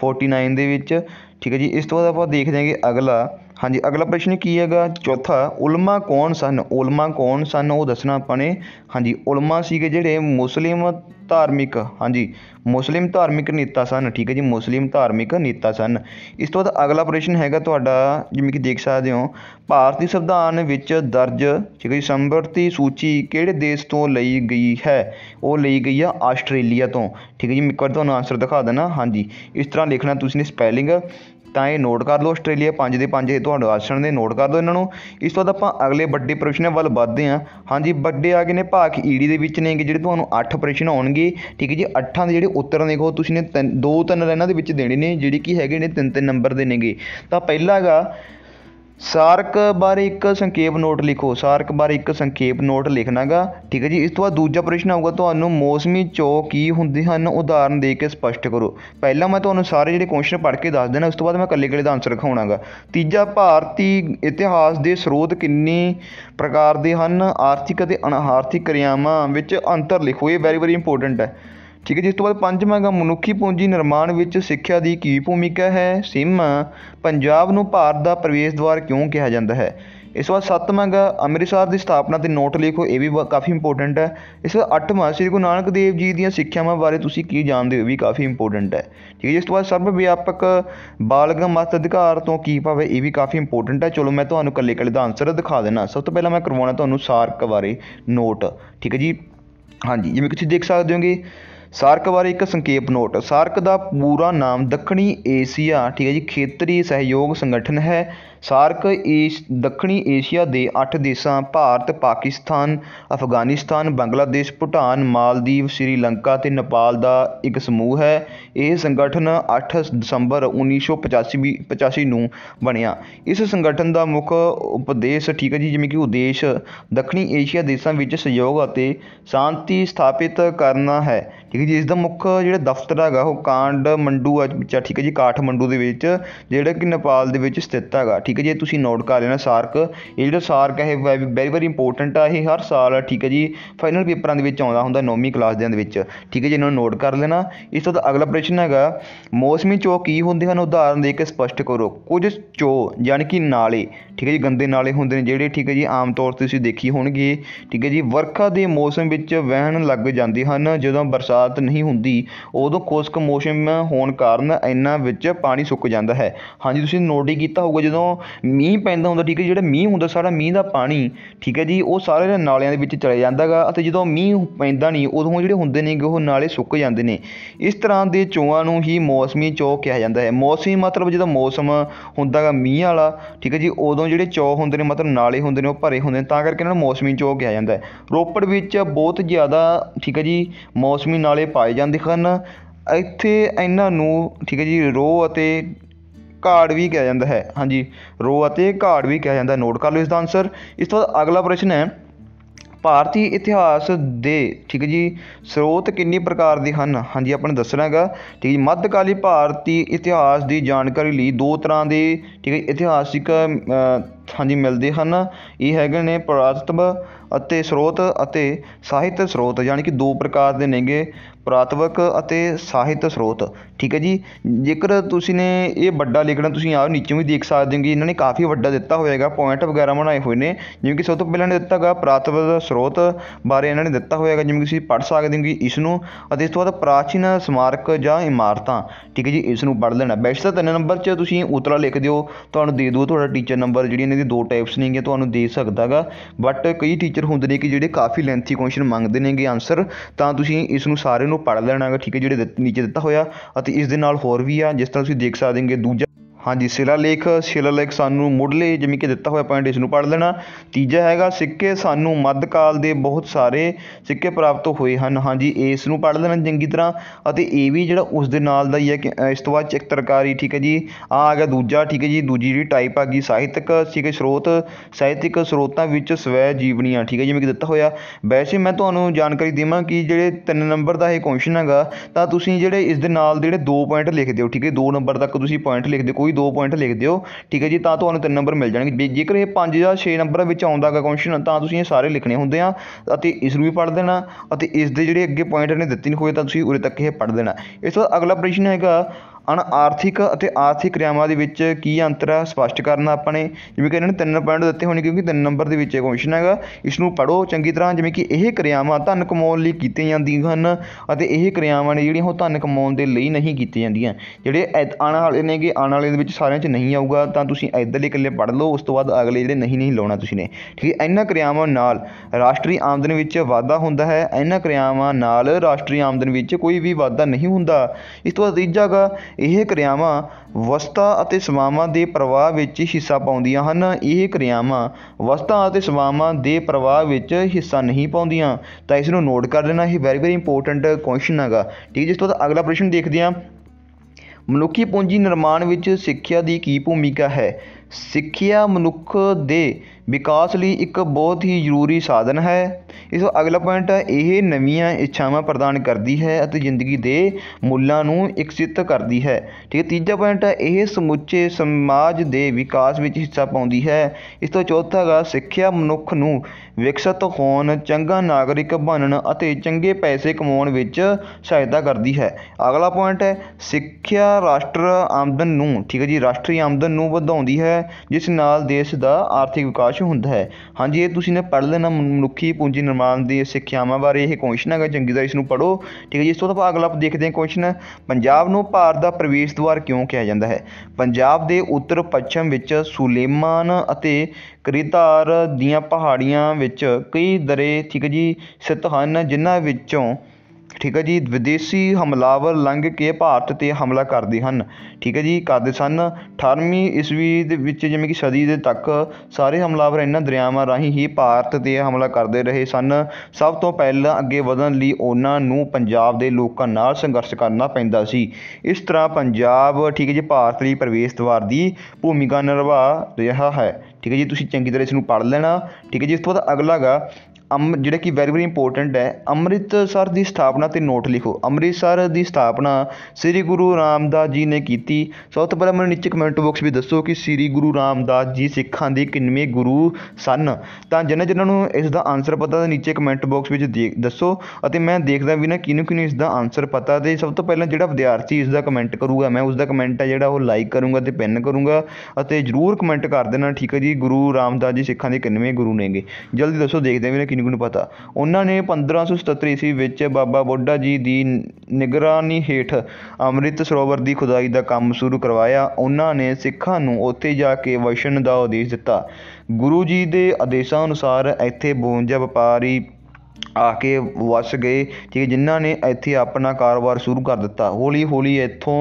49 ਦੇ ਵਿੱਚ ਠੀਕ ਹੈ ਜੀ ਇਸ ਤੋਂ ਬਾਅਦ ਆਪਾਂ ਦੇਖਦੇ ਹਾਂਗੇ ਅਗਲਾ ਹਾਂਜੀ ਅਗਲਾ ਪ੍ਰਸ਼ਨ ਕੀ ਹੈਗਾ ਚੌਥਾ ਉਲਮਾ ਕੌਣ ਸਨ ਉਲਮਾ ਕੌਣ ਸਨ ਉਹ ਦੱਸਣਾ ਆਪਾਂ ਨੇ ਹਾਂਜੀ ਉਲਮਾ ਸੀਗੇ ਜਿਹੜੇ ਮੁਸਲਿਮ ਧਾਰਮਿਕ ਹਾਂਜੀ ਮੁਸਲਿਮ ਧਾਰਮਿਕ ਨੇਤਾ ਸਨ ਠੀਕ ਹੈ ਜੀ ਮੁਸਲਿਮ ਧਾਰਮਿਕ ਨੇਤਾ ਸਨ ਇਸ ਤੋਂ ਬਾਅਦ ਅਗਲਾ ਪ੍ਰਸ਼ਨ ਹੈਗਾ ਤੁਹਾਡਾ ਜਿਵੇਂ ਕਿ ਦੇਖ ਸਕਦੇ ਹੋ ਭਾਰਤੀ ਸੰਵਿਧਾਨ ਵਿੱਚ ਦਰਜ ਠੀਕ ਹੈ ਜੀ ਸੰਵਰਤੀ ਸੂਚੀ ਕਿਹੜੇ ਦੇਸ਼ ਤੋਂ ਲਈ ਗਈ ਹੈ ਉਹ ਲਈ ਗਈ ਆ ਆਸਟ੍ਰੇਲੀਆ ਤੋਂ ਠੀਕ ਹੈ ਜੀ ਮੈਂ ਇੱਕ ਵਾਰ ਤੁਹਾਨੂੰ ਆਨਸਰ ਦਿਖਾ ਦੇਣਾ ਹਾਂਜੀ ਇਸ ਤਰ੍ਹਾਂ ਲਿਖਣਾ ਤੁਸੀਂ ਨੇ ਸਪੈਲਿੰਗ ਤਾਂ ਇਹ ਨੋਟ ਕਰ ਲਓ ਆਸਟ੍ਰੇਲੀਆ 5 ਦੇ 5 ਇਹ ਤੁਹਾਡੇ ਆਸਣ ਦੇ ਨੋਟ ਕਰ ਲਓ ਇਹਨਾਂ ਨੂੰ ਇਸ ਤੋਂ ਬਾਅਦ ਆਪਾਂ ਅਗਲੇ ਵੱਡੇ ਪ੍ਰਸ਼ਨ ਵੱਲ ਵੱਧਦੇ ਹਾਂ ਹਾਂਜੀ ਵੱਡੇ ਆ ਗਏ ਨੇ ਭਾਗ ਈਡੀ ਦੇ ਵਿੱਚ ਨੇ ਕਿ ਜਿਹੜੇ ਤੁਹਾਨੂੰ 8 ਪ੍ਰਸ਼ਨ ਆਉਣਗੇ ਠੀਕ ਹੈ ਜੀ 8ਾਂ ਦੇ ਜਿਹੜੇ ਉੱਤਰ ਦੇਖੋ ਤੁਸੀਂ ਨੇ ਦੋ ਤਿੰਨ ਇਹਨਾਂ ਦੇ ਵਿੱਚ ਦੇਣੇ ਨੇ ਜਿਹੜੇ ਕੀ ਹੈਗੇ ਨੇ ਤਿੰਨ ਤਿੰਨ ਨੰਬਰ ਦੇ ਨੇਗੇ ਤਾਂ ਪਹਿਲਾ ਹੈਗਾ ਸਾਰਕ ਬਾਰੇ ਇੱਕ ਸੰਖੇਪ ਨੋਟ ਲਿਖੋ ਸਾਰਕ ਬਾਰੇ ਇੱਕ ਸੰਖੇਪ ਨੋਟ ਲਿਖਣਾ ਗਾ ਠੀਕ ਹੈ ਜੀ ਇਸ ਤੋਂ ਬਾਅਦ ਦੂਜਾ ਪ੍ਰਸ਼ਨ ਆਊਗਾ ਤੁਹਾਨੂੰ ਮੌਸਮੀ ਚੋ ਕੀ ਹੁੰਦੇ ਹਨ ਉਦਾਹਰਨ ਦੇ ਕੇ ਸਪਸ਼ਟ ਕਰੋ ਪਹਿਲਾਂ ਮੈਂ ਤੁਹਾਨੂੰ ਸਾਰੇ ਜਿਹੜੇ ਕੁਐਸਚਨ ਪੜ੍ਹ ਕੇ ਦੱਸ ਦੇਣਾ ਉਸ ਤੋਂ ਬਾਅਦ ਮੈਂ ਇਕੱਲੇ ਇਕੱਲੇ ਦਾ ਆਨਸਰ ਲਿਖਾਉਣਾਗਾ ਤੀਜਾ ਭਾਰਤੀ ਇਤਿਹਾਸ ਦੇ ਸਰੋਤ ਕਿੰਨੇ ਪ੍ਰਕਾਰ ਦੇ ਹਨ ਆਰਥਿਕ ਅਤੇ ਅਣਆਰਥਿਕ ਕਿਰਿਆਵਾਂ ਵਿੱਚ ਅੰਤਰ ਲਿਖੋ ਇਹ ਵੈਰੀ ਵੈਰੀ ਇੰਪੋਰਟੈਂਟ ਹੈ ਠੀਕ ਹੈ ਜਿਸ ਤੋਂ ਬਾਅਦ ਪੰਜਵਾਂ ਹੈਗਾ ਮਨੁੱਖੀ ਪੂੰਜੀ ਨਿਰਮਾਣ ਵਿੱਚ ਸਿੱਖਿਆ ਦੀ ਕੀ ਭੂਮਿਕਾ ਹੈ ਸਿਮਾ ਪੰਜਾਬ ਨੂੰ ਭਾਰਤ ਦਾ ਪ੍ਰਵੇਸ਼ ਦੁਆਰ ਕਿਉਂ ਕਿਹਾ ਜਾਂਦਾ ਹੈ ਇਸ ਵਾਰ ਸੱਤਵਾਂ ਹੈਗਾ ਅੰਮ੍ਰਿਤਸਰ ਦੀ ਸਥਾਪਨਾ ਤੇ ਨੋਟ ਲਿਖੋ ਇਹ ਵੀ ਕਾਫੀ ਇੰਪੋਰਟੈਂਟ ਹੈ ਇਸ ਵਾਰ ਅੱਠਵਾਂ ਸ੍ਰੀ ਗੁਰੂ ਨਾਨਕ ਦੇਵ ਜੀ ਦੀਆਂ ਸਿੱਖਿਆਵਾਂ ਬਾਰੇ ਤੁਸੀਂ ਕੀ ਜਾਣਦੇ ਹੋ ਇਹ ਵੀ ਕਾਫੀ ਇੰਪੋਰਟੈਂਟ ਹੈ ਠੀਕ ਹੈ ਇਸ ਤੋਂ ਬਾਅਦ ਸਰਵ ਵਿਆਪਕ ਬਾਲਗ ਮਤ ਅਧਿਕਾਰ ਤੋਂ ਕੀ ਭਾਵੇਂ ਇਹ ਵੀ ਕਾਫੀ ਇੰਪੋਰਟੈਂਟ ਹੈ ਚਲੋ ਮੈਂ ਤੁਹਾਨੂੰ ਕੱਲੇ ਕੱਲੇ ਦਾ ਆਨਸਰ ਦਿਖਾ ਦੇਣਾ ਸਭ ਤੋਂ ਪਹਿਲਾਂ ਮੈਂ ਕਰਵਾਉਣਾ ਤੁਹਾਨੂੰ ਸਾਰਕ ਬਾਰੇ ਨੋਟ ਠੀਕ ਹੈ ਜੀ ਹਾਂਜੀ ਜਿਵੇਂ ਕਿ ਤੁਸੀਂ ਦੇਖ ਸਕਦੇ ਹੋਗੇ ਸਾਰਕ ਬਾਰੇ ਇੱਕ ਸੰਖੇਪ ਨੋਟ ਸਾਰਕ ਦਾ ਪੂਰਾ ਨਾਮ ਦੱਖਣੀ ਏਸ਼ੀਆ ਠੀਕ ਹੈ ਜੀ ਖੇਤਰੀ ਸਹਿਯੋਗ ਸੰਗਠਨ ਹੈ ਸਾਰਕ ਇਸ ਦੱਖਣੀ ਏਸ਼ੀਆ ਦੇ ਅੱਠ ਦੇਸ਼ਾਂ ਭਾਰਤ ਪਾਕਿਸਤਾਨ ਅਫ਼ਗ਼ਾਨਿਸਤਾਨ ਬੰਗਲਾਦੇਸ਼ ਭੂਟਾਨ ਮਾਲਦੀਵ ਸ਼੍ਰੀਲੰਕਾ ਅਤੇ ਨੇਪਾਲ ਦਾ ਇੱਕ ਸਮੂਹ ਹੈ ਇਹ ਸੰਗਠਨ ਅੱਠ ਦਸੰਬਰ ਉੱਨੀ ਸੌ ਪਚਾਸੀ ਪਚਾਸੀ ਨੂੰ ਬਣਿਆ ਇਸ ਸੰਗਠਨ ਦਾ ਮੁੱਖ ਉਪਦੇਸ਼ ਠੀਕ ਹੈ ਜੀ ਜਿਵੇਂ ਕਿ ਉਦੇਸ਼ ਦੱਖਣੀ ਏਸ਼ੀਆ ਦੇਸ਼ਾਂ ਵਿੱਚ ਸਹਿਯੋਗ ਅਤੇ ਸ਼ਾਂਤੀ ਸਥਾਪਿਤ ਕਰਨਾ ਹੈ ਠੀਕ ਹੈ ਜੀ ਇਸ ਦਾ ਮੁੱਖ ਜਿਹੜਾ ਦਫ਼ਤਰ ਹੈਗਾ ਉਹ ਕਾਂਡ ਮੰਡੂ ਵਿੱਚ ਠੀਕ ਹੈ ਜੀ ਕਾਠਮੰਡੂ ਦੇ ਵਿੱਚ ਜਿਹੜਾ ਕਿ ਨੇਪਾਲ ਦੇ ਵਿੱਚ ਸਥਿਤ ਹੈਗਾ ਠੀਕ ਠੀਕ ਹੈ ਜੀ ਤੁਸੀਂ ਨੋਟ ਕਰ ਲੈਣਾ ਸਾਰਕ ਇਹ ਜਿਹੜਾ ਸਾਰਕ ਹੈ ਇਹ ਵੈਰੀ ਵੈਰੀ ਇੰਪੋਰਟੈਂਟ ਆ ਇਹ ਹਰ ਸਾਲ ਠੀਕ ਹੈ ਜੀ ਫਾਈਨਲ ਪੇਪਰਾਂ ਦੇ ਵਿੱਚ ਆਉਂਦਾ ਹੁੰਦਾ ਨੌਵੀਂ ਕਲਾਸ ਦੇ ਅੰਦਰ ਵਿੱਚ ਠੀਕ ਹੈ ਜੀ ਇਹਨਾਂ ਨੂੰ ਨੋਟ ਕਰ ਲੈਣਾ ਇਸ ਤੋਂ ਅਗਲਾ ਪ੍ਰਸ਼ਨ ਹੈਗਾ ਮੌਸਮੀ ਚੋ ਕੀ ਹੁੰਦੇ ਹਨ ਉਦਾਹਰਨ ਦੇ ਕੇ ਸਪਸ਼ਟ ਕਰੋ ਕੁਝ ਚੋ ਯਾਨੀ ਕਿ ਨਾਲੇ ਠੀਕ ਹੈ ਜੀ ਗੰਦੇ ਨਾਲੇ ਹੁੰਦੇ ਨੇ ਜਿਹੜੇ ਠੀਕ ਹੈ ਜੀ ਆਮ ਤੌਰ ਤੇ ਤੁਸੀਂ ਦੇਖੀ ਹੋਣਗੇ ਠੀਕ ਹੈ ਜੀ ਵਰਖਾ ਦੇ ਮੌਸਮ ਵਿੱਚ ਵਹਿਣ ਲੱਗ ਜਾਂਦੇ ਹਨ ਜਦੋਂ ਬਰਸਾਤ ਨਹੀਂ ਹੁੰਦੀ ਉਦੋਂ ਖੁਸ਼ਕ ਮੌਸਮ ਹੋਣ ਕਾਰਨ ਇਹਨਾਂ ਵਿੱਚ ਪਾਣੀ ਸੁੱਕ ਜਾਂਦਾ ਹੈ ਹਾਂਜੀ ਤੁਸੀਂ ਨੋਟ ਹੀ ਕੀਤਾ ਹੋਊਗਾ ਜਦੋਂ ਮੀਂਹ ਪੈਂਦਾ ਹੁੰਦਾ ਠੀਕ ਹੈ ਜਿਹੜਾ ਮੀਂਹ ਹੁੰਦਾ ਸਾਰਾ ਮੀਂਹ ਦਾ ਪਾਣੀ ਠੀਕ ਹੈ ਜੀ ਉਹ ਸਾਰੇ ਨਾਲਿਆਂ ਦੇ ਵਿੱਚ ਚਲੇ ਜਾਂਦਾਗਾ ਅਤੇ ਜਦੋਂ ਮੀਂਹ ਪੈਂਦਾ ਨਹੀਂ ਉਦੋਂ ਜਿਹੜੇ ਹੁੰਦੇ ਨੇ ਉਹ ਨਾਲੇ ਸੁੱਕ ਜਾਂਦੇ ਨੇ ਇਸ ਤਰ੍ਹਾਂ ਦੇ ਚੋਆਂ ਨੂੰ ਹੀ ਮੌਸਮੀ ਚੋ ਕਿਹਾ ਜਾਂਦਾ ਹੈ ਮੌਸਮੀ ਮਤਲਬ ਜਦੋਂ ਮੌਸਮ ਹੁੰਦਾਗਾ ਮੀਂਹ ਵਾਲਾ ਠੀਕ ਹੈ ਜੀ ਉਦੋਂ ਉਦੋਂ ਜਿਹੜੇ ਚੌ ਹੁੰਦੇ ਨੇ ਮਤਲਬ ਨਾਲੇ ਹੁੰਦੇ ਨੇ ਉਹ ਭਰੇ ਹੁੰਦੇ ਨੇ ਤਾਂ ਕਰਕੇ ਇਹਨਾਂ ਨੂੰ ਮੌਸਮੀ ਚੌ ਕਿਹਾ ਜਾਂਦਾ ਰੋਪੜ ਵਿੱਚ ਬਹੁਤ ਜ਼ਿਆਦਾ ਠੀਕ ਹੈ ਜੀ ਮੌਸਮੀ ਨਾਲੇ ਪਾਏ ਜਾਂਦੇ ਹਨ ਇੱਥੇ ਇਹਨਾਂ ਨੂੰ ਠੀਕ ਹੈ ਜੀ ਰੋਹ ਅਤੇ ਘਾੜ ਵੀ ਕਿਹਾ ਜਾਂਦਾ ਹੈ ਹਾਂਜੀ ਰੋਹ ਅਤੇ ਘਾੜ ਵੀ ਕਿਹਾ ਜਾਂਦਾ ਨੋਟ ਕਰ ਲਓ ਇਸ ਦਾ ਆਨਸਰ ਇਸ ਤੋਂ ਬਾਅਦ ਅਗਲਾ ਪ੍ਰਸ਼ਨ ਹੈ ਭਾਰਤੀ ਇਤਿਹਾਸ ਦੇ ਠੀਕ ਹੈ ਜੀ ਸਰੋਤ ਕਿੰਨੀ ਪ੍ਰਕਾਰ ਦੇ ਹਨ ਹਾਂਜੀ ਆਪਾਂ ਨੂੰ ਦੱਸਣਾ ਹੈਗਾ ਠੀਕ ਹੈ ਮੱਧਕਾਲੀ ਭਾਰਤੀ ਇਤਿਹਾਸ ਦੀ ਜਾਣਕਾਰੀ ਲਈ ਦੋ ਤਰ੍ਹਾਂ ਦੇ ਠੀਕ ਹੈ ਇਤਿਹਾਸਿਕ ਹਾਂਜੀ ਮਿਲਦੇ ਹਨ ਇਹ ਹੈਗੇ ਨੇ ਪੁਰਾਤਤਵ ਅਤੇ ਸਰੋਤ ਅਤੇ ਸਾਹਿਤ ਸਰੋਤ ਯਾਨੀ ਕਿ ਦੋ ਪ੍ਰਕਾਰ ਦੇ ਨੇਗੇ ਪੁਰਾਤਵਕ ਅਤੇ ਸਾਹਿਤ ਸਰੋਤ ਠੀਕ ਹੈ ਜੀ ਜੇਕਰ ਤੁਸੀਂ ਨੇ ਇਹ ਵੱਡਾ ਲਿਖਣਾ ਤੁਸੀਂ ਆਹ ਨੀਚੇ ਵੀ ਦੇਖ ਸਕਦੇ ਹੋ ਕਿ ਇਹਨਾਂ ਨੇ ਕਾਫੀ ਵੱਡਾ ਦਿੱਤਾ ਹੋਏਗਾ ਪੁਆਇੰਟ ਵਗੈਰਾ ਬਣਾਏ ਹੋਏ ਨੇ ਜਿਵੇਂ ਕਿ ਸਭ ਤੋਂ ਪਹਿਲਾਂ ਨੇ ਦਿੱਤਾ ਹੈਗਾ ਪੁਰਾਤਵਕ ਸਰੋਤ ਬਾਰੇ ਇਹਨਾਂ ਨੇ ਦਿੱਤਾ ਹੋਏਗਾ ਜਿਵੇਂ ਕਿ ਤੁਸੀਂ ਪੜ੍ਹ ਸਕਦੇ ਹੋ ਕਿ ਇਸ ਨੂੰ ਅਤੇ ਇਸ ਤੋਂ ਬਾਅਦ ਪ੍ਰਾਚੀਨ ਸਮਾਰਕ ਜਾਂ ਇਮਾਰਤਾਂ ਠੀਕ ਹੈ ਜੀ ਇਸ ਨੂੰ ਪੜ੍ਹ ਲੈਣਾ ਬੈਸ਼ ਤਾਂ ਤਿੰਨ ਨੰਬਰ 'ਚ ਤੁਸੀਂ ਉਤਲਾ ਲਿਖ ਦਿਓ ਤੁਹਾਨੂੰ ਦੇ ਦਿਓ ਤੁਹਾਡਾ ਟੀਚਰ ਨੰਬਰ ਜਿਹੜੀ ਇਹਨਾਂ ਦੀ ਦੋ ਟਾਈਪਸ ਨੇਗੀਆਂ ਤੁਹਾਨੂੰ ਦੇ ਸਕਦਾਗਾ ਬਟ ਕਈ ਟੀਚਰ ਹੁੰਦੇ ਨੇ ਕਿ ਜਿਹੜੇ ਕਾਫੀ ਲੈਂਥੀ ਕੁਐਸਚਨ ਮੰਗਦੇ ਨੇਗੇ ਆਨਸਰ ਤਾਂ ਤੁਸੀਂ ਇਸ ਨੂੰ ਸਾਰੇ ਨੂੰ ਨੂੰ ਪੜ੍ਹ ਲੈਣਾ ਹੈਗਾ ਠੀਕ ਹੈ ਜਿਹੜੇ ਨੀਚੇ ਦਿੱਤਾ ਹੋਇਆ ਅਤੇ ਇਸ ਦੇ ਨਾਲ ਹੋਰ ਵੀ ਆ ਜਿਸ ਤਰ੍ਹਾਂ ਤੁਸੀਂ ਦੇਖ ਸਕਦੇ ਹੋਗੇ ਦੂਜਾ ਹਾਂਜੀ ਸਿਲਾ ਲੇਖ ਸਿਲਾ ਲੇਖ ਸਾਨੂੰ ਮੁੱਢਲੇ ਜਿਵੇਂ ਕਿ ਦਿੱਤਾ ਹੋਇਆ ਪੁਆਇੰਟ ਇਸ ਨੂੰ ਪੜ੍ਹ ਲੈਣਾ ਤੀਜਾ ਹੈਗਾ ਸਿੱਕੇ ਸਾਨੂੰ ਮੱਧਕਾਲ ਦੇ ਬਹੁਤ ਸਾਰੇ ਸਿੱਕੇ ਪ੍ਰਾਪਤ ਹੋਏ ਹਨ ਹਾਂਜੀ ਇਸ ਨੂੰ ਪੜ੍ਹ ਲੈਣਾ ਚੰਗੀ ਤਰ੍ਹਾਂ ਅਤੇ ਇਹ ਵੀ ਜਿਹੜਾ ਉਸ ਦੇ ਨਾਲ ਦਾ ਹੀ ਹੈ ਕਿ ਇਸ ਤੋਂ ਬਾਅਦ ਚਿੱਤਰਕਾਰੀ ਠੀਕ ਹੈ ਜੀ ਆ ਆ ਗਿਆ ਦੂਜਾ ਠੀਕ ਹੈ ਜੀ ਦੂਜੀ ਜਿਹੜੀ ਟਾਈਪ ਆ ਗਈ ਸਾਹਿਤਕ ਸਿੱਕੇ ਸਰੋਤ ਸਾਹਿਤਿਕ ਸਰੋਤਾਂ ਵਿੱਚ ਸਵੈ ਜੀਵਨੀਆਂ ਠੀਕ ਹੈ ਜਿਵੇਂ ਕਿ ਦਿੱਤਾ ਹੋਇਆ ਵੈਸੇ ਮੈਂ ਤੁਹਾਨੂੰ ਜਾਣਕਾਰੀ ਦੇਵਾਂ ਕਿ ਜਿਹੜੇ 3 ਨੰਬਰ ਦਾ ਇਹ ਕੁਐਸਚਨ ਹੈਗਾ ਤਾਂ ਤੁਸੀਂ ਜਿਹੜੇ ਇਸ ਦੇ ਨਾਲ ਜਿਹੜੇ 2 ਪੁਆਇੰਟ ਲਿਖ ਦਿਓ ਠੀਕ ਹੈ 2 ਨੰਬਰ ਤੱਕ ਤੁਸੀਂ ਪੁਆਇੰਟ ਲਿਖ ਦਿਓ ਕੋਈ ਦੋ ਪੁਆਇੰਟ ਲਿਖ ਦਿਓ ਠੀਕ ਹੈ ਜੀ ਤਾਂ ਤੁਹਾਨੂੰ ਤਿੰਨ ਨੰਬਰ ਮਿਲ ਜਾਣਗੇ ਜੇਕਰ ਇਹ 5 ਜਾਂ 6 ਨੰਬਰਾਂ ਵਿੱਚ ਆਉਂਦਾ ਹੈ ਕੁਐਸਚਨ ਤਾਂ ਤੁਸੀਂ ਇਹ ਸਾਰੇ ਲਿਖਣੇ ਹੁੰਦੇ ਆ ਅਤੇ ਇਸ ਨੂੰ ਵੀ ਪੜ੍ਹ ਦੇਣਾ ਅਤੇ ਇਸ ਦੇ ਜਿਹੜੇ ਅੱਗੇ ਪੁਆਇੰਟ ਨੇ ਦਿੱਤੇ ਨੇ ਹੋਏ ਤਾਂ ਤੁਸੀਂ ਉਰੇ ਤੱਕ ਇਹ ਪੜ੍ਹ ਦੇਣਾ ਇਸ ਤੋਂ ਅਗਲਾ ਪ੍ਰਸ਼ਨ ਹੈਗਾ ਅਣ ਆਰਥਿਕ ਅਤੇ ਆਰਥਿਕ ਕਿਰਿਆਵਾਂ ਦੇ ਵਿੱਚ ਕੀ ਅੰਤਰ ਆ ਸਪਸ਼ਟ ਕਰਨਾ ਆਪਾਂ ਨੇ ਜਿਵੇਂ ਕਿ ਇਹਨਾਂ ਨੇ ਤਿੰਨ ਪੁਆਇੰਟ ਦਿੱਤੇ ਹੋਣੇ ਕਿਉਂਕਿ ਤਿੰਨ ਨੰਬਰ ਦੇ ਵਿੱਚ ਇਹ ਕੁਐਸਚਨ ਹੈਗਾ ਇਸ ਨੂੰ ਪੜ੍ਹੋ ਚੰਗੀ ਤਰ੍ਹਾਂ ਜਿਵੇਂ ਕਿ ਇਹ ਕਿਰਿਆਵਾਂ ਧਨ ਕਮਾਉਣ ਲਈ ਕੀਤੀਆਂ ਜਾਂਦੀਆਂ ਹਨ ਅਤੇ ਇਹ ਕਿਰਿਆਵਾਂ ਨੇ ਜਿਹੜੀਆਂ ਉਹ ਧਨ ਕਮਾਉਣ ਦੇ ਲਈ ਨਹੀਂ ਕੀਤੀਆਂ ਜਾਂਦੀਆਂ ਜਿਹੜੇ ਆਣ ਵਾਲੇ ਨੇਗੇ ਆਣ ਵਾਲੇ ਦੇ ਵਿੱਚ ਸਾਰਿਆਂ 'ਚ ਨਹੀਂ ਆਊਗਾ ਤਾਂ ਤੁਸੀਂ ਇਧਰਲੇ ਇਕੱਲੇ ਪੜ੍ਹ ਲਓ ਉਸ ਤੋਂ ਬਾਅਦ ਅਗਲੇ ਜਿਹੜੇ ਨਹੀਂ ਨਹੀਂ ਲਾਉਣਾ ਤੁਸੀਂ ਨੇ ਠੀਕ ਹੈ ਇਹਨਾਂ ਕਿਰਿਆਵਾਂ ਨਾਲ ਰਾਸ਼ਟਰੀ ਆਮਦਨ ਵਿੱਚ ਵਾਧਾ ਹੁੰਦਾ ਹੈ ਇਹਨਾਂ ਕਿਰਿਆਵਾਂ ਨਾਲ ਰਾਸ਼ਟਰੀ ਆਮਦਨ ਵਿੱਚ ਕੋਈ ਵੀ ਵਾਧਾ ਨਹੀਂ ਹੁੰਦਾ ਇਸ ਤੋਂ ਬਾਅਦ ਤੀਜਾ ਹੈਗਾ ਇਹ ਕਿਰਿਆਵਾਂ ਵਸਤਾਂ ਅਤੇ ਸੇਵਾਵਾਂ ਦੇ ਪ੍ਰਵਾਹ ਵਿੱਚ ਹਿੱਸਾ ਪਾਉਂਦੀਆਂ ਹਨ ਇਹ ਕਿਰਿਆਵਾਂ ਵਸਤਾਂ ਅਤੇ ਸੇਵਾਵਾਂ ਦੇ ਪ੍ਰਵਾਹ ਵਿੱਚ ਹਿੱਸਾ ਨਹੀਂ ਪਾਉਂਦੀਆਂ ਤਾਂ ਇਸ ਨੂੰ ਨੋਟ ਕਰ ਲੈਣਾ ਇਹ ਵੈਰੀ ਵੈਰੀ ਇੰਪੋਰਟੈਂਟ ਕੁਐਸਚਨ ਹੈਗਾ ਠੀਕ ਜਿਸ ਤੋਂ ਬਾਅਦ ਅਗਲਾ ਪ੍ਰਸ਼ਨ ਦੇਖਦੇ ਹਾਂ ਮਨੁੱਖੀ ਪੂੰਜੀ ਨਿਰਮਾਣ ਵਿੱਚ ਸਿੱਖਿਆ ਦੀ ਕੀ ਭੂਮਿਕਾ ਹੈ ਸਿੱਖਿਆ ਮਨੁੱਖ ਦੇ ਵਿਕਾਸ ਲਈ ਇੱਕ ਬਹੁਤ ਹੀ ਜ਼ਰੂਰੀ ਸਾਧਨ ਹੈ ਇਸ ਤੋਂ ਅਗਲਾ ਪੁਆਇੰਟ ਹੈ ਇਹ ਨਵੀਆਂ ਇੱਛਾਵਾਂ ਪ੍ਰਦਾਨ ਕਰਦੀ ਹੈ ਅਤੇ ਜ਼ਿੰਦਗੀ ਦੇ ਮੁੱਲਾਂ ਨੂੰ ਇਕਸਿਤ ਕਰਦੀ ਹੈ ਠੀਕ ਹੈ ਤੀਜਾ ਪੁਆਇੰਟ ਹੈ ਇਹ ਸਮੁੱਚੇ ਸਮਾਜ ਦੇ ਵਿਕਾਸ ਵਿੱਚ ਹਿੱਸਾ ਪਾਉਂਦੀ ਹੈ ਇਸ ਤੋਂ ਚੌਥਾ ਹੈਗਾ ਸਿੱਖਿਆ ਮਨੁੱਖ ਨੂੰ ਵਿਕਸਿਤ ਹੋਣ ਚੰਗਾ ਨਾਗਰਿਕ ਬਣਨ ਅਤੇ ਚੰਗੇ ਪੈਸੇ ਕਮਾਉਣ ਵਿੱਚ ਸਹਾਇਤਾ ਕਰਦੀ ਹੈ ਅਗਲਾ ਪੁਆਇੰਟ ਹੈ ਸਿੱਖਿਆ ਰਾਸ਼ਟਰ ਆਮਦਨ ਨੂੰ ਠੀਕ ਹੈ ਜੀ ਰਾਸ਼ਟਰੀ ਆਮਦਨ ਨੂੰ ਵਧਾਉਂਦੀ ਹੈ ਜਿਸ ਨਾਲ ਦੇਸ਼ ਦਾ ਆਰਥਿਕ ਵਿਕਾਸ ਪ੍ਰਕਾਸ਼ ਹੁੰਦਾ ਹੈ ਹਾਂਜੀ ਇਹ ਤੁਸੀਂ ਨੇ ਪੜ੍ਹ ਲੈਣਾ ਮਨੁੱਖੀ ਪੂੰਜੀ ਨਿਰਮਾਣ ਦੀ ਸਿੱਖਿਆਵਾਂ ਬਾਰੇ ਇਹ ਕੁਐਸਚਨ ਹੈਗਾ ਚੰਗੀ ਤਰ੍ਹਾਂ ਇਸ ਨੂੰ ਪੜ੍ਹੋ ਠੀਕ ਹੈ ਜੀ ਇਸ ਤੋਂ ਬਾਅਦ ਅਗਲਾ ਦੇਖਦੇ ਹਾਂ ਕੁਐਸਚਨ ਪੰਜਾਬ ਨੂੰ ਭਾਰਤ ਦਾ ਪ੍ਰਵੇਸ਼ ਦੁਆਰ ਕਿਉਂ ਕਿਹਾ ਜਾਂਦਾ ਹੈ ਪੰਜਾਬ ਦੇ ਉੱਤਰ ਪੱਛਮ ਵਿੱਚ ਸੁਲੇਮਾਨ ਅਤੇ ਕ੍ਰਿਤਾਰ ਦੀਆਂ ਪਹਾੜੀਆਂ ਵਿੱਚ ਕਈ ਦਰੇ ਠੀਕ ਹੈ ਜੀ ਸਥਿਤ ਹਨ ਜਿਨ੍ਹਾਂ ਵਿੱਚੋਂ ਠੀਕ ਹੈ ਜੀ ਵਿਦੇਸ਼ੀ ਹਮਲਾਵਰ ਲੰਘ ਕੇ ਭਾਰਤ 'ਤੇ ਹਮਲਾ ਕਰਦੇ ਹਨ ਠੀਕ ਹੈ ਜੀ ਕਰਦੇ ਸਨ 18ਵੀਂ ਈਸਵੀ ਦੇ ਵਿੱਚ ਜਿਵੇਂ ਕਿ ਸਦੀ ਦੇ ਤੱਕ ਸਾਰੇ ਹਮਲਾਵਰ ਇਹਨਾਂ ਦਰਿਆਵਾਂ ਰਾਹੀਂ ਹੀ ਭਾਰਤ 'ਤੇ ਹਮਲਾ ਕਰਦੇ ਰਹੇ ਸਨ ਸਭ ਤੋਂ ਪਹਿਲਾਂ ਅੱਗੇ ਵਧਣ ਲਈ ਉਹਨਾਂ ਨੂੰ ਪੰਜਾਬ ਦੇ ਲੋਕਾਂ ਨਾਲ ਸੰਘਰਸ਼ ਕਰਨਾ ਪੈਂਦਾ ਸੀ ਇਸ ਤਰ੍ਹਾਂ ਪੰਜਾਬ ਠੀਕ ਹੈ ਜੀ ਭਾਰਤ ਲਈ ਪ੍ਰਵੇਸ਼ ਦੁਆਰ ਦੀ ਭੂਮਿਕਾ ਨਿਰਵਾਹ ਰਿਹਾ ਹੈ ਠੀਕ ਹੈ ਜੀ ਤੁਸੀਂ ਚੰਗੀ ਤਰ੍ਹਾਂ ਇਸ ਨੂੰ ਪੜ੍ਹ ਲੈਣਾ ਠੀਕ ਹੈ ਜੀ ਇਸ ਤੋਂ ਬਾਅਦ ਅਗਲਾ ਗਾ ਅੰਮ ਜਿਹੜਾ ਕਿ ਵੈਰੀ ਵੈਰੀ ਇੰਪੋਰਟੈਂਟ ਹੈ ਅੰਮ੍ਰਿਤਸਰ ਦੀ ਸਥਾਪਨਾ 'ਤੇ ਨੋਟ ਲਿਖੋ ਅੰਮ੍ਰਿਤਸਰ ਦੀ ਸਥਾਪਨਾ ਸ੍ਰੀ ਗੁਰੂ ਰਾਮਦਾਸ ਜੀ ਨੇ ਕੀਤੀ ਸਭ ਤੋਂ ਪਹਿਲਾਂ ਮੈਨੂੰ ਨੀਚੇ ਕਮੈਂਟ ਬਾਕਸ ਵਿੱਚ ਦੱਸੋ ਕਿ ਸ੍ਰੀ ਗੁਰੂ ਰਾਮਦਾਸ ਜੀ ਸਿੱਖਾਂ ਦੇ ਕਿੰਨਵੇਂ ਗੁਰੂ ਸਨ ਤਾਂ ਜਿਹਨਾਂ ਜਿਹਨਾਂ ਨੂੰ ਇਸ ਦਾ ਆਨਸਰ ਪਤਾ ਤਾਂ ਨੀਚੇ ਕਮੈਂਟ ਬਾਕਸ ਵਿੱਚ ਦੇ ਦੱਸੋ ਅਤੇ ਮੈਂ ਦੇਖਦਾ ਵੀ ਨਾ ਕਿਹਨੂੰ ਕਿਹਨੂੰ ਇਸ ਦਾ ਆਨਸਰ ਪਤਾ ਤੇ ਸਭ ਤੋਂ ਪਹਿਲਾਂ ਜਿਹੜਾ ਵਿਦਿਆਰਥੀ ਇਸ ਦਾ ਕਮੈਂਟ ਕਰੂਗਾ ਮੈਂ ਉਸ ਦਾ ਕਮੈਂਟ ਹੈ ਜਿਹੜਾ ਉਹ ਲਾਈਕ ਕਰੂੰਗਾ ਤੇ ਪਿੰਨ ਕਰੂੰਗਾ ਅਤੇ ਜ਼ਰੂਰ ਕਮੈਂਟ ਕਰ ਦੇਣਾ ਠੀਕ ਹੈ ਜੀ ਗੁਰੂ ਰਾਮਦਾਸ ਜੀ ਸਿੱਖਾਂ ਦੇ ਕਿੰਨਵੇਂ ਗੁਰੂ ਨੇਗੇ ਜਲਦੀ ਦੱਸੋ ਦੇਖਦੇ ਵੀ ਨਾ ਕਿ ਨਹੀਂ ਪਤਾ ਉਹਨਾਂ ਨੇ 1577 ਈਸਵੀ ਵਿੱਚ ਬਾਬਾ ਬੁੱਢਾ ਜੀ ਦੀ ਨਿਗਰਾਨੀ ਹੇਠ ਅੰਮ੍ਰਿਤ ਸਰੋਵਰ ਦੀ ਖੁਦਾਈ ਦਾ ਕੰਮ ਸ਼ੁਰੂ ਕਰਵਾਇਆ ਉਹਨਾਂ ਨੇ ਸਿੱਖਾਂ ਨੂੰ ਉੱਥੇ ਜਾ ਕੇ ਵਸ਼ਣ ਦਾ ਆਦੇਸ਼ ਦਿੱਤਾ ਗੁਰੂ ਜੀ ਦੇ ਆਦੇਸ਼ਾਂ ਅਨੁਸਾਰ ਇੱਥੇ 52 ਵਪਾਰੀ ਆ ਕੇ ਵੱਸ ਗਏ ਕਿ ਜਿਨ੍ਹਾਂ ਨੇ ਇੱਥੇ ਆਪਣਾ ਕਾਰੋਬਾਰ ਸ਼ੁਰੂ ਕਰ ਦਿੱਤਾ ਹੌਲੀ ਹੌਲੀ ਇੱਥੋਂ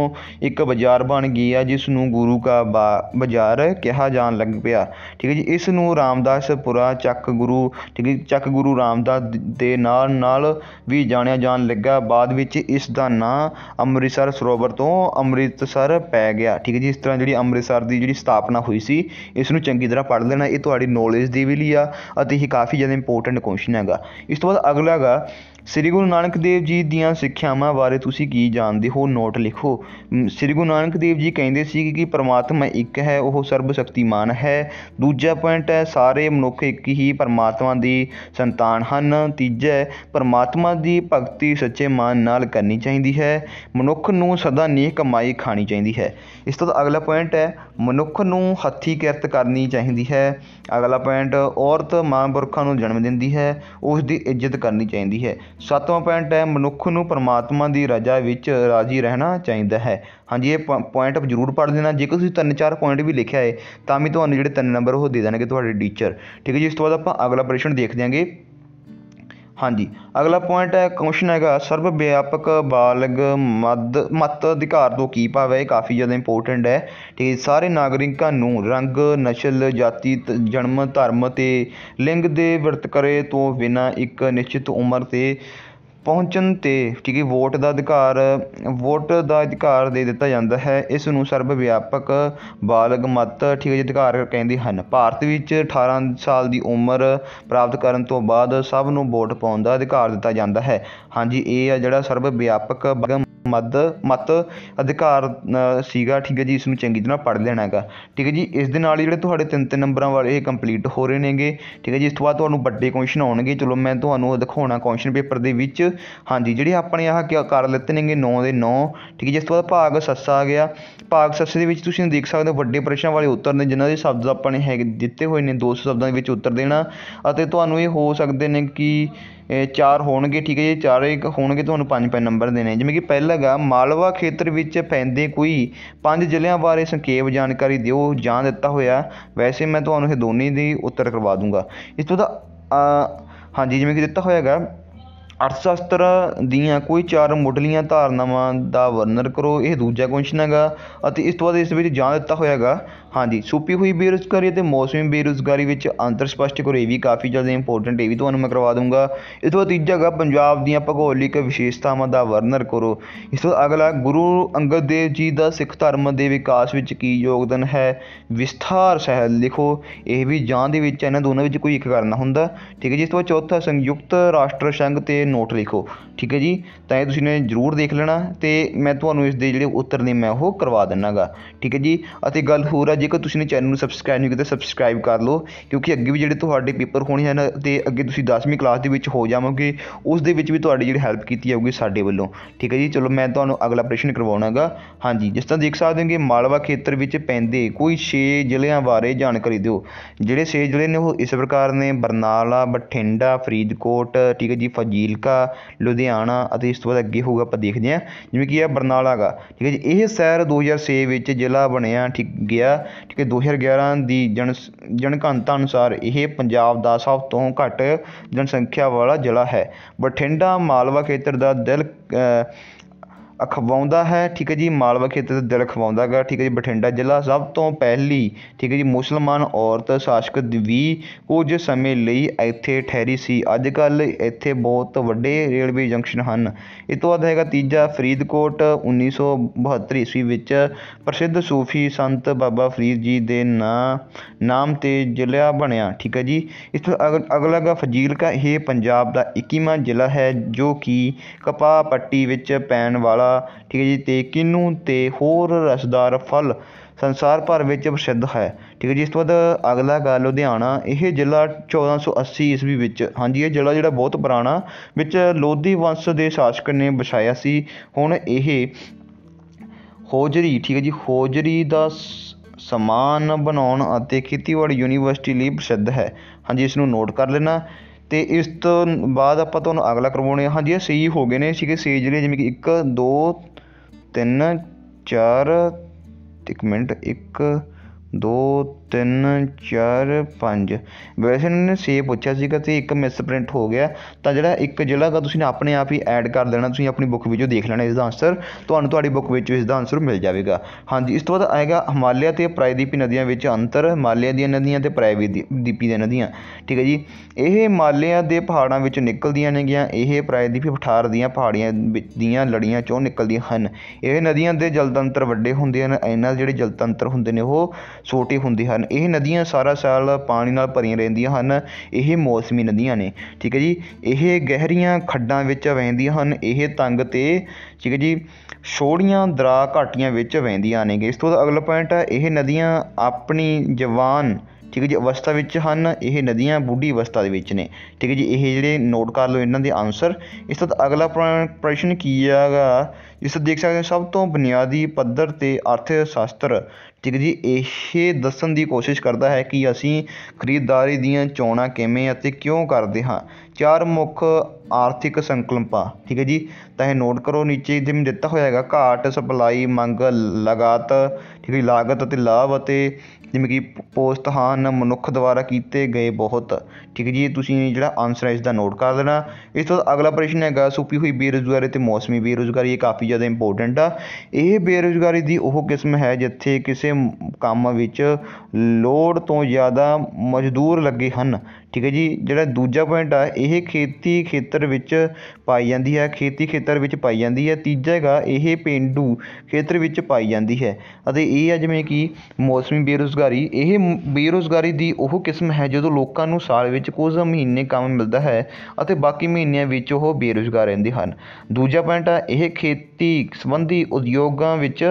ਇੱਕ ਬਾਜ਼ਾਰ ਬਣ ਗਿਆ ਜਿਸ ਨੂੰ ਗੁਰੂ ਕਾ ਬਾ ਬਾਜ਼ਾਰ ਕਿਹਾ ਜਾਣ ਲੱਗ ਪਿਆ ਠੀਕ ਹੈ ਜੀ ਇਸ ਨੂੰ ਰਾਮਦਾਸਪੁਰਾ ਚੱਕ ਗੁਰੂ ਠੀਕ ਹੈ ਚੱਕ ਗੁਰੂ ਰਾਮਦਾਸ ਦੇ ਨਾਲ ਨਾਲ ਵੀ ਜਾਣਿਆ ਜਾਣ ਲੱਗਾ ਬਾਅਦ ਵਿੱਚ ਇਸ ਦਾ ਨਾਂ ਅੰਮ੍ਰਿਤਸਰ ਸਰੋਵਰ ਤੋਂ ਅੰਮ੍ਰਿਤਸਰ ਪੈ ਗਿਆ ਠੀਕ ਹੈ ਜੀ ਇਸ ਤਰ੍ਹਾਂ ਜਿਹੜੀ ਅੰਮ੍ਰਿਤਸਰ ਦੀ ਜਿਹੜੀ ਸਥਾਪਨਾ ਹੋਈ ਸੀ ਇਸ ਨੂੰ ਚੰਗੀ ਤਰ੍ਹਾਂ ਪੜ੍ਹ ਲੈਣਾ ਇਹ ਤੁਹਾਡੀ ਨੌਲੇਜ ਦੀ ਵੀ ਲਈ ਆ ਅਤੇ ਇਹ ਕਾਫੀ ਜ਼ਿਆਦਾ ਇੰਪੋਰਟੈਂਟ ਕੁਐਸਚਨ ਹੈਗਾ ਇਸ ਤੋਂ ਬਾਅਦ ਅਗਲਾ ਗਾ ਸ੍ਰੀ ਗੁਰੂ ਨਾਨਕ ਦੇਵ ਜੀ ਦੀਆਂ ਸਿੱਖਿਆਵਾਂ ਬਾਰੇ ਤੁਸੀਂ ਕੀ ਜਾਣਦੇ ਹੋ ਨੋਟ ਲਿਖੋ ਸ੍ਰੀ ਗੁਰੂ ਨਾਨਕ ਦੇਵ ਜੀ ਕਹਿੰਦੇ ਸੀ ਕਿ ਪਰਮਾਤਮਾ ਇੱਕ ਹੈ ਉਹ ਸਰਬ ਸ਼ਕਤੀਮਾਨ ਹੈ ਦੂਜਾ ਪੁਆਇੰਟ ਹੈ ਸਾਰੇ ਮਨੁੱਖ ਇੱਕ ਹੀ ਪਰਮਾਤਮਾ ਦੀ ਸੰਤਾਨ ਹਨ ਤੀਜਾ ਪਰਮਾਤਮਾ ਦੀ ਭਗਤੀ ਸੱਚੇ ਮਨ ਨਾਲ ਕਰਨੀ ਚਾਹੀਦੀ ਹੈ ਮਨੁੱਖ ਨੂੰ ਸਦਾ ਨੇਕ ਕਮਾਈ ਖਾਣੀ ਚਾਹੀਦੀ ਹੈ ਇਸ ਤੋਂ ਅਗਲਾ ਪੁਆਇੰਟ ਹੈ ਮਨੁੱਖ ਨੂੰ ਹੱਥੀ ਕਿਰਤ ਕਰਨੀ ਚਾਹੀਦੀ ਹੈ ਅਗਲਾ ਪੁਆਇੰਟ ਔਰਤ ਮਾਂ ਪੁਰਖਾਂ ਨੂੰ ਜਨਮ ਦਿੰਦੀ ਹੈ ਉਸ ਦੀ ਇੱਜ਼ਤ ਕਰਨੀ ਚਾਹੀਦੀ ਹੈ ਸੱਤਵਾਂ ਪੁਆਇੰਟ ਹੈ ਮਨੁੱਖ ਨੂੰ ਪਰਮਾਤਮਾ ਦੀ ਰਜ਼ਾ ਵਿੱਚ ਰਾਜੀ ਰਹਿਣਾ ਚਾਹੀਦਾ ਹੈ ਹਾਂਜੀ ਇਹ ਪੁਆਇੰਟ ਜ਼ਰੂਰ ਪੜ੍ਹ ਲੈਣਾ ਜੇਕਰ ਤੁਸੀਂ ਤਿੰਨ ਚਾਰ ਪੁਆਇੰਟ ਵੀ ਲਿਖਿਆ ਹੈ ਤਾਂ ਵੀ ਤੁਹਾਨੂੰ ਜਿਹੜੇ ਤਿੰਨ ਨੰਬਰ ਉਹ ਦੇ ਦੇਣਗੇ ਤੁਹਾਡੇ ਟੀਚਰ ਠੀਕ ਹੈ ਜੀ ਇਸ ਤੋਂ ਬਾਅਦ ਆਪਾਂ ਅਗਲਾ ਪ੍ਰਸ਼ਨ ਦੇਖ ਦਿਆਂਗੇ ਹਾਂਜੀ ਅਗਲਾ ਪੁਆਇੰਟ ਹੈ ਕੁਐਸਚਨ ਹੈਗਾ ਸਰਵ ਵਿਆਪਕ ਬਾਲਗ ਮਦ ਮਤ ਅਧਿਕਾਰ ਤੋਂ ਕੀ ਭਾਵ ਹੈ ਇਹ ਕਾਫੀ ਜ਼ਿਆਦਾ ਇੰਪੋਰਟੈਂਟ ਹੈ ਕਿ ਸਾਰੇ ਨਾਗਰਿਕਾਂ ਨੂੰ ਰੰਗ ਨਸਲ ਜਾਤੀ ਜਨਮ ਧਰਮ ਅਤੇ ਲਿੰਗ ਦੇ ਵਰਤਕਰੇ ਤੋਂ ਬਿਨਾਂ ਇੱਕ ਨਿਸ਼ਚਿਤ ਉਮਰ ਤੇ ਪਹੁੰਚਣ 'ਤੇ ਠੀਕ ਹੈ ਵੋਟ ਦਾ ਅਧਿਕਾਰ ਵੋਟ ਦਾ ਅਧਿਕਾਰ ਦੇ ਦਿੱਤਾ ਜਾਂਦਾ ਹੈ ਇਸ ਨੂੰ ਸਰਬ ਵਿਆਪਕ ਬਾਲਗ ਮਤ ਠੀਕ ਹੈ ਜੀ ਅਧਿਕਾਰ ਕਹਿੰਦੇ ਹਨ ਭਾਰਤ ਵਿੱਚ 18 ਸਾਲ ਦੀ ਉਮਰ ਪ੍ਰਾਪਤ ਕਰਨ ਤੋਂ ਬਾਅਦ ਸਭ ਨੂੰ ਵੋਟ ਪਾਉਣ ਦਾ ਅਧਿਕਾਰ ਦਿੱਤਾ ਜਾਂਦਾ ਹੈ ਹਾਂਜੀ ਇਹ ਆ ਜਿਹੜਾ ਸਰਬ ਵਿਆਪਕ ਮਦ ਮਤ ਅਧਿਕਾਰ ਸੀਗਾ ਠੀਕ ਹੈ ਜੀ ਇਸ ਨੂੰ ਚੰਗੀ ਤਰ੍ਹਾਂ ਪੜ੍ਹ ਲੈਣਾ ਹੈਗਾ ਠੀਕ ਹੈ ਜੀ ਇਸ ਦੇ ਨਾਲ ਜਿਹੜੇ ਤੁਹਾਡੇ ਤਿੰਨ ਤਿੰਨ ਨੰਬਰਾਂ ਵਾਲੇ ਇਹ ਕੰਪਲੀਟ ਹੋ ਰਹੇ ਨੇਗੇ ਠੀਕ ਹੈ ਜੀ ਇਸ ਤੋਂ ਬਾਅਦ ਤੁਹਾਨੂੰ ਵੱਡੇ ਕੁਐਸਚਨ ਆਉਣਗੇ ਚਲੋ ਮੈਂ ਤੁਹਾਨੂੰ ਦਿਖਾਉਣਾ ਕੁਐਸਚਨ ਪੇਪਰ ਦੇ ਵਿੱਚ ਹਾਂਜੀ ਜਿਹੜੇ ਆਪਣੇ ਆਹ ਕਰ ਲਿੱਤੇ ਨੇਗੇ 9 ਦੇ 9 ਠੀਕ ਹੈ ਜਿਸ ਤੋਂ ਬਾਅਦ ਭਾਗ ਸੱਸਾ ਆ ਗਿਆ ਭਾਗ ਸੱਸੇ ਦੇ ਵਿੱਚ ਤੁਸੀਂ ਦੇਖ ਸਕਦੇ ਹੋ ਵੱਡੇ ਪ੍ਰਸ਼ਨ ਵਾਲੇ ਉੱਤਰ ਨੇ ਜਿਨ੍ਹਾਂ ਦੇ ਸ਼ਬਦ ਆਪਾਂ ਨੇ ਹੈਗੇ ਦਿੱਤੇ ਹੋਏ ਨੇ 200 ਸ਼ਬਦਾਂ ਦੇ ਵਿੱਚ ਉੱਤਰ ਦੇਣਾ ਅਤੇ ਤੁਹਾਨੂੰ ਇਹ ਹੋ ਸਕਦੇ ਨੇ ਕਿ ਚਾਰ ਹੋਣਗੇ ਠੀਕ ਹੈ ਜੀ ਚਾਰੇ ਹੋਣਗੇ ਤੁਹਾਨੂੰ ਪੰਜ ਪੰਜ ਨੰਬਰ ਦੇਣੇ ਜਿਵੇਂ ਕਿ ਪਹਿਲਾ ਹੈਗਾ ਮਾਲਵਾ ਖੇਤਰ ਵਿੱਚ ਪੈਂਦੇ ਕੋਈ ਪੰਜ ਜ਼ਿਲ੍ਹਿਆਂ ਬਾਰੇ ਸੰਖੇਪ ਜਾਣਕਾਰੀ ਦਿਓ ਜਾਂ ਦਿੱਤਾ ਹੋਇਆ ਵੈਸੇ ਮੈਂ ਤੁਹਾਨੂੰ ਇਹ ਦੋਨੇ ਦੀ ਉੱਤਰ ਕਰਵਾ ਦੂੰਗਾ ਇਸ ਤੋਂ ਦਾ ਹਾਂਜੀ ਜਿਵੇਂ ਕਿ ਦਿੱਤਾ ਹੋਇਆ ਹੈਗਾ ਅਰਥਸ਼ਾਸਤਰ ਦੀਆਂ ਕੋਈ ਚਾਰ ਮੋਢਲੀਆਂ ਧਾਰਨਾਵਾਂ ਦਾ ਵਰਣਨ ਕਰੋ ਇਹ ਦੂਜਾ ਕੁਐਸਚਨ ਹੈਗਾ ਅਤੇ ਇਸ ਤੋਂ ਬਾਅਦ ਇਸ ਵਿੱਚ ਜਾਂ ਦਿੱਤਾ ਹੋਇਆ ਹੈਗਾ ਹਾਂਜੀ ਛੁਪੀ ਹੋਈ ਬੇਰੁਜ਼ਗਾਰੀ ਅਤੇ ਮੌਸਮੀ ਬੇਰੁਜ਼ਗਾਰੀ ਵਿੱਚ ਅੰਤਰ ਸਪਸ਼ਟ ਕਰੋ ਇਹ ਵੀ ਕਾਫੀ ਜ਼ਿਆਦਾ ਇੰਪੋਰਟੈਂਟ ਇਹ ਵੀ ਤੁਹਾਨੂੰ ਮੈਂ ਕਰਵਾ ਦੂੰਗਾ ਇਸ ਤੋਂ ਬਾਅਦ ਤੀਜਾ ਹੈਗਾ ਪੰਜਾਬ ਦੀਆਂ ਭੂਗੋਲਿਕ ਵਿਸ਼ੇਸ਼ਤਾਵਾਂ ਦਾ ਵਰਣਨ ਕਰੋ ਇਸ ਤੋਂ ਅਗਲਾ ਗੁਰੂ ਅੰਗਦ ਦੇਵ ਜੀ ਦਾ ਸਿੱਖ ਧਰਮ ਦੇ ਵਿਕਾਸ ਵਿੱਚ ਕੀ ਯੋਗਦਾਨ ਹੈ ਵਿਸਥਾਰ ਸਹਿਤ ਲਿਖੋ ਇਹ ਵੀ ਜਾਂ ਦੇ ਵਿੱਚ ਇਹਨਾਂ ਦੋਨਾਂ ਵਿੱਚ ਕੋਈ ਇੱਕ ਕਰਨਾ ਹੁੰਦਾ ਠੀਕ ਹੈ ਜੀ ਇਸ ਤੋਂ ਬਾਅਦ ਚੌਥਾ ਸੰਯੁਕਤ ਰਾਸ਼ਟਰ ਸੰਘ ਤੇ ਨੋਟ ਲਿਖੋ ਠੀਕ ਹੈ ਜੀ ਤਾਂ ਇਹ ਤੁਸੀਂ ਨੇ ਜ਼ਰੂਰ ਦੇਖ ਲੈਣਾ ਤੇ ਮੈਂ ਤੁਹਾਨੂੰ ਇਸ ਦੇ ਜਿਹੜੇ ਉੱਤਰ ਨੇ ਮੈਂ ਉਹ ਕਰਵਾ ਦਿੰਨਾਗਾ ਠੀਕ ਹੈ ਜੀ ਅਤੇ ਗੱਲ ਹੋਰ ਹੈ ਜੇਕਰ ਤੁਸੀਂ ਨੇ ਚੈਨਲ ਨੂੰ ਸਬਸਕ੍ਰਾਈਬ ਨਹੀਂ ਕੀਤਾ ਸਬਸਕ੍ਰਾਈਬ ਕਰ ਲਓ ਕਿਉਂਕਿ ਅੱਗੇ ਵੀ ਜਿਹੜੇ ਤੁਹਾਡੇ ਪੇਪਰ ਹੋਣੇ ਹਨ ਅਤੇ ਅੱਗੇ ਤੁਸੀਂ 10ਵੀਂ ਕਲਾਸ ਦੇ ਵਿੱਚ ਹੋ ਜਾਵੋਗੇ ਉਸ ਦੇ ਵਿੱਚ ਵੀ ਤੁਹਾਡੀ ਜਿਹੜੀ ਹੈਲਪ ਕੀਤੀ ਜਾਊਗੀ ਸਾਡੇ ਵੱਲੋਂ ਠੀਕ ਹੈ ਜੀ ਚਲੋ ਮੈਂ ਤੁਹਾਨੂੰ ਅਗਲਾ ਪ੍ਰਸ਼ਨ ਕਰਵਾਉਣਾਗਾ ਹਾਂਜੀ ਜਿਸ ਤਰ੍ਹਾਂ ਦੇਖ ਸਕਦੇ ਹੋਗੇ ਮਾਲਵਾ ਖੇਤਰ ਵਿੱਚ ਪੈਂਦੇ ਕੋਈ 6 ਜ਼ਿਲ੍ਹਿਆਂ ਬਾਰੇ ਜਾਣਕਾਰੀ ਦਿਓ ਜਿਹੜੇ 6 ਜ਼ਿਲ੍ਹੇ ਨੇ ਉਹ ਇਸ ਪ੍ਰਕਾਰ ਨੇ ਬਰਨਾਲਾ ਬਠਿੰਡਾ ਫਰੀਦਕੋਟ ਠੀਕ ਹੈ ਜੀ ਫਜ਼ੀਲਕਾ ਲੁਧਿਆਣਾ ਅਤੇ ਇਸ ਤੋਂ ਬਾਅਦ ਅੱਗੇ ਹੋਊਗਾ ਆਪਾਂ ਦੇਖਦੇ ਹਾਂ ਜਿਵੇਂ ਕਿ ਇਹ ਬਰਨਾਲਾ ਹੈਗਾ ਠੀਕ ਹੈ ਜੀ ਇਹ ਸ਼ਹਿਰ 2006 ਵਿੱਚ ਜ਼ਿਲ੍ਹਾ ਬਣਿਆ ਠੀਕ ਗਿਆ ਠੀਕ ਹੈ 2011 ਦੀ ਜਨ ਜਨਗਣਨਾ ਅਨੁਸਾਰ ਇਹ ਪੰਜਾਬ ਦਾ ਸਭ ਤੋਂ ਘੱਟ ਜਨਸੰਖਿਆ ਵਾਲਾ ਜ਼ਿਲ੍ਹਾ ਹੈ ਬਠਿੰਡਾ ਮਾਲਵਾ ਖੇਤਰ ਦਾ ਦਿਲ ਅਖਵਾਉਂਦਾ ਹੈ ਠੀਕ ਹੈ ਜੀ ਮਾਲਵਾ ਖੇਤਰ ਦਾ ਦਿਲ ਖਵਾਉਂਦਾ ਹੈਗਾ ਠੀਕ ਹੈ ਜੀ ਬਠਿੰਡਾ ਜ਼ਿਲ੍ਹਾ ਸਭ ਤੋਂ ਪਹਿਲੀ ਠੀਕ ਹੈ ਜੀ ਮੁਸਲਮਾਨ ਔਰਤ ਸ਼ਾਸਕ ਵੀ ਕੁਝ ਸਮੇਂ ਲਈ ਇੱਥੇ ਠਹਿਰੀ ਸੀ ਅੱਜ ਕੱਲ ਇੱਥੇ ਬਹੁਤ ਵੱਡੇ ਰੇਲਵੇ ਜੰਕਸ਼ਨ ਹਨ ਇਸ ਤੋਂ ਬਾਅਦ ਹੈਗਾ ਤੀਜਾ ਫਰੀਦਕੋਟ 1972 ਈਸਵੀ ਵਿੱਚ ਪ੍ਰਸਿੱਧ ਸੂਫੀ ਸੰਤ ਬਾਬਾ ਫਰੀਦ ਜੀ ਦੇ ਨਾਂ ਨਾਮ ਤੇ ਜ਼ਿਲ੍ਹਾ ਬਣਿਆ ਠੀਕ ਹੈ ਜੀ ਇਸ ਤੋਂ ਅਗਲਾ ਹੈਗਾ ਫਜ਼ੀਲਕਾ ਇਹ ਪੰਜਾਬ ਦਾ 21ਵਾਂ ਜ਼ਿਲ੍ਹਾ ਹੈ ਜੋ ਕਿ ਕਪਾਹ ਪੱਟੀ ਵਿੱਚ ਪੈਣ ਵਾਲਾ ਠੀਕ ਹੈ ਜੀ ਤੇ ਕਿਨੂੰ ਤੇ ਹੋਰ ਰਸਦਾਰ ਫਲ ਸੰਸਾਰ ਭਰ ਵਿੱਚ ਪ੍ਰਸਿੱਧ ਹੈ ਠੀਕ ਹੈ ਜੀ ਇਸ ਤੋਂ ਬਾਅਦ ਅਗਲਾ ਗਾ ਲੁਧਿਆਣਾ ਇਹ ਜ਼ਿਲ੍ਹਾ 1480 ਸੌ ਅੱਸੀ ਈਸਵੀ ਵਿੱਚ ਹਾਂਜੀ ਇਹ ਜ਼ਿਲ੍ਹਾ ਜਿਹੜਾ ਬਹੁਤ ਪੁਰਾਣਾ ਵਿੱਚ ਲੋਧੀ ਵੰਸ਼ ਦੇ ਸ਼ਾਸਕ ਨੇ ਵਸਾਇਆ ਸੀ ਹੁਣ ਇਹ ਹੋਜਰੀ ਠੀਕ ਹੈ ਜੀ ਹੋਜਰੀ ਦਾ ਸਮਾਨ ਬਣਾਉਣ ਅਤੇ ਖੇਤੀਬਾੜੀ ਯੂਨੀਵਰਸਿਟੀ ਲਈ ਪ੍ਰਸਿੱਧ ਹੈ ਹਾਂਜੀ ਇਸ ਨੂੰ ਨੋਟ ਕਰ ਲੈਣਾ ਅਤੇ ਇਸ ਤੋਂ ਬਾਅਦ ਆਪਾਂ ਤੁਹਾਨੂੰ ਅਗਲਾ ਕਰਵਾਉਂਦੇ ਹਾਂ ਜੀ ਸੀ ਹੋ ਗਏ ਨੇ ਸੀਗੇ ਸੀ ਜਿਹੜੇ ਜਿਵੇਂ ਕਿ ਇੱਕ ਦੋ ਤਿੰਨ ਚਾਰ ਇੱਕ ਮਿੰਟ ਇੱਕ ਦੋ ਤਿੰਨ ਚਾਰ ਪੰਜ ਵੈਸੇ ਇਹਨਾਂ ਨੇ ਛੇ ਪੁੱਛਿਆ ਸੀਗਾ ਅਤੇ ਇੱਕ ਮਿਸਪ੍ਰਿੰਟ ਹੋ ਗਿਆ ਤਾਂ ਜਿਹੜਾ ਇੱਕ ਜਿਹੜਾ ਗਾ ਤੁਸੀਂ ਆਪਣੇ ਆਪ ਹੀ ਐਡ ਕਰ ਦੇਣਾ ਤੁਸੀਂ ਆਪਣੀ ਬੁੱਕ ਵਿੱਚੋਂ ਦੇਖ ਲੈਣਾ ਇਸ ਦਾ ਆਨਸਰ ਤੁਹਾਨੂੰ ਤੁਹਾਡੀ ਬੁੱਕ ਵਿੱਚੋਂ ਇਸ ਦਾ ਆਨਸਰ ਮਿਲ ਜਾਵੇਗਾ ਹਾਂਜੀ ਇਸ ਤੋਂ ਬਾਅਦ ਆਏਗਾ ਹਿਮਾਲਿਆ ਅਤੇ ਪ੍ਰਾਇਦੀਪੀ ਨਦੀਆਂ ਵਿੱਚ ਅੰਤਰ ਹਿਮਾਲਿਆ ਦੀਆਂ ਨਦੀਆਂ ਅਤੇ ਪ੍ਰਾਇਦੀਪੀ ਦੀਆਂ ਨਦੀਆਂ ਠੀਕ ਹੈ ਜੀ ਇਹ ਹਿਮਾਲਿਆ ਦੇ ਪਹਾੜਾਂ ਵਿੱਚ ਨਿਕਲਦੀਆਂ ਨੇਗੀਆਂ ਇਹ ਪ੍ਰਾਇਦੀਪੀ ਪਠਾਰ ਦੀਆਂ ਪਹਾੜੀਆਂ ਦੀਆਂ ਲੜੀਆਂ ਚੋਂ ਨਿਕਲਦੀਆਂ ਹਨ ਇਹ ਨਦੀਆਂ ਦੇ ਜਲਤੰਤਰ ਵੱਡੇ ਹੁੰਦੇ ਹਨ ਇਹਨਾਂ ਜਿਹੜੇ ਜਲਤੰਤਰ ਹੁੰਦੇ ਨੇ ਉਹ ਛੋਟੇ ਹੁੰਦੇ ਹਨ ਹਨ ਇਹ ਨਦੀਆਂ ਸਾਰਾ ਸਾਲ ਪਾਣੀ ਨਾਲ ਭਰੀਆਂ ਰਹਿੰਦੀਆਂ ਹਨ ਇਹ ਮੌਸਮੀ ਨਦੀਆਂ ਨੇ ਠੀਕ ਹੈ ਜੀ ਇਹ ਗਹਿਰੀਆਂ ਖੱਡਾਂ ਵਿੱਚ ਵਹਿੰਦੀਆਂ ਹਨ ਇਹ ਤੰਗ ਅਤੇ ਠੀਕ ਹੈ ਜੀ ਛੋੜੀਆਂ ਦਰਾ ਘਾਟੀਆਂ ਵਿੱਚ ਵਹਿੰਦੀਆਂ ਨੇ ਇਸ ਤੋਂ ਬਾਅਦ ਅਗਲਾ ਪੁਆਇੰਟ ਹੈ ਇਹ ਨਦੀਆਂ ਆਪਣੀ ਜਵਾਨ ਠੀਕ ਹੈ ਜੀ ਅਵਸਥਾ ਵਿੱਚ ਹਨ ਇਹ ਨਦੀਆਂ ਬੁੱਢੀ ਅਵਸਥਾ ਦੇ ਵਿੱਚ ਨੇ ਠੀਕ ਹੈ ਜੀ ਇਹ ਜਿਹੜੇ ਨੋਟ ਕਰ ਲਓ ਇਹਨਾਂ ਦੇ ਆਨਸਰ ਇਸ ਤੋਂ ਅਗਲਾ ਪ੍ਰਸ਼ਨ ਕੀ ਆਗਾ ਇਸ ਤੋਂ ਦੇਖ ਸਕਦੇ ਹੋ ਸਭ ਤੋਂ ਬੁਨਿਆਦੀ ਪੱਧਰ ਤੇ ਅਰਥ ਸ਼ਾਸਤਰ ਜੀ ਇਹ ਦੱਸਣ ਦੀ ਕੋਸ਼ਿਸ਼ ਕਰਦਾ ਹੈ ਕਿ ਅਸੀਂ ਖਰੀਦਦਾਰੀ ਦੀਆਂ ਚੋਣਾਂ ਕਿਵੇਂ ਅਤੇ ਕਿਉਂ ਕਰਦੇ ਹਾਂ ਚਾਰ ਮੁੱਖ ਆਰਥਿਕ ਸੰਕਲਪਾਂ ਠੀਕ ਹੈ ਜੀ ਤਾਂ ਇਹ ਨੋਟ ਕਰੋ ਨੀਚੇ ਜਿਵੇਂ ਦਿੱਤਾ ਹੋਇਆ ਹੈਗਾ ਘਾਟ ਸਪਲਾਈ ਮੰਗ ਲਗਾਤ ਠੀਕ ਹੈ ਲਾਗਤ ਅਤੇ ਲਾਭ ਅਤੇ ਜਿਵੇਂ ਕਿ ਪੋਸਟ ਹਨ ਮਨੁੱਖ ਦੁਆਰਾ ਕੀਤੇ ਗਏ ਬਹੁਤ ਠੀਕ ਹੈ ਜੀ ਤੁਸੀਂ ਜਿਹੜਾ ਆਨਸਰ ਹੈ ਇਸ ਦਾ ਨੋਟ ਕਰ ਲੈਣਾ ਇਸ ਤੋਂ ਅਗਲਾ ਪ੍ਰਸ਼ਨ ਹੈਗਾ ਸੁਪੀ ਹੋਈ ਬੇਰੁਜ਼ਗਾਰੀ ਤੇ ਮੌਸਮੀ ਬੇਰੁਜ਼ਗਾਰੀ ਇਹ ਕਾਫੀ ਜ਼ਿਆਦਾ ਇੰਪੋਰਟੈਂਟ ਆ ਇਹ ਬੇਰੁਜ਼ਗਾਰੀ ਦੀ ਉਹ ਕਿਸਮ ਹੈ ਜਿੱਥੇ ਕਿਸੇ ਕੰਮ ਵਿੱਚ ਲੋੜ ਤੋਂ ਜ਼ਿਆਦਾ ਮਜ਼ਦੂਰ ਲੱਗੇ ਹਨ ਠੀਕ ਹੈ ਜੀ ਜਿਹੜਾ ਦੂਜਾ ਪੁਆਇੰਟ ਆ ਇਹ ਖੇਤੀ ਖੇਤਰ ਵਿੱਚ ਪਾਈ ਜਾਂਦੀ ਹੈ ਖੇਤੀ ਖੇਤਰ ਵਿੱਚ ਪਾਈ ਜਾਂਦੀ ਹੈ ਤੀਜਾ ਹੈਗਾ ਇਹ ਪੇਂਡੂ ਖੇਤਰ ਵਿੱਚ ਪਾਈ ਜਾਂਦੀ ਹੈ ਅਤੇ ਇਹ ਹੈ ਜਿਵੇਂ ਕਿ ਮੌਸਮੀ ਬੇਰੁਜ਼ਗਾਰੀ ਇਹ ਬੇਰੁਜ਼ਗਾਰੀ ਦੀ ਉਹ ਕਿਸਮ ਹੈ ਜਦੋਂ ਲੋਕਾਂ ਨੂੰ ਸਾਲ ਵਿੱਚ ਕੁਝ ਮਹੀਨੇ ਕੰਮ ਮਿਲਦਾ ਹੈ ਅਤੇ ਬਾਕੀ ਮਹੀਨਿਆਂ ਵਿੱਚ ਉਹ ਬੇਰੁਜ਼ਗਾਰ ਰਹਿੰਦੇ ਹਨ ਦੂਜਾ ਪੁਆਇੰਟ ਆ ਇਹ ਖੇਤੀ ਸੰਬੰਧੀ ਉਦਯੋਗਾਂ ਵਿੱਚ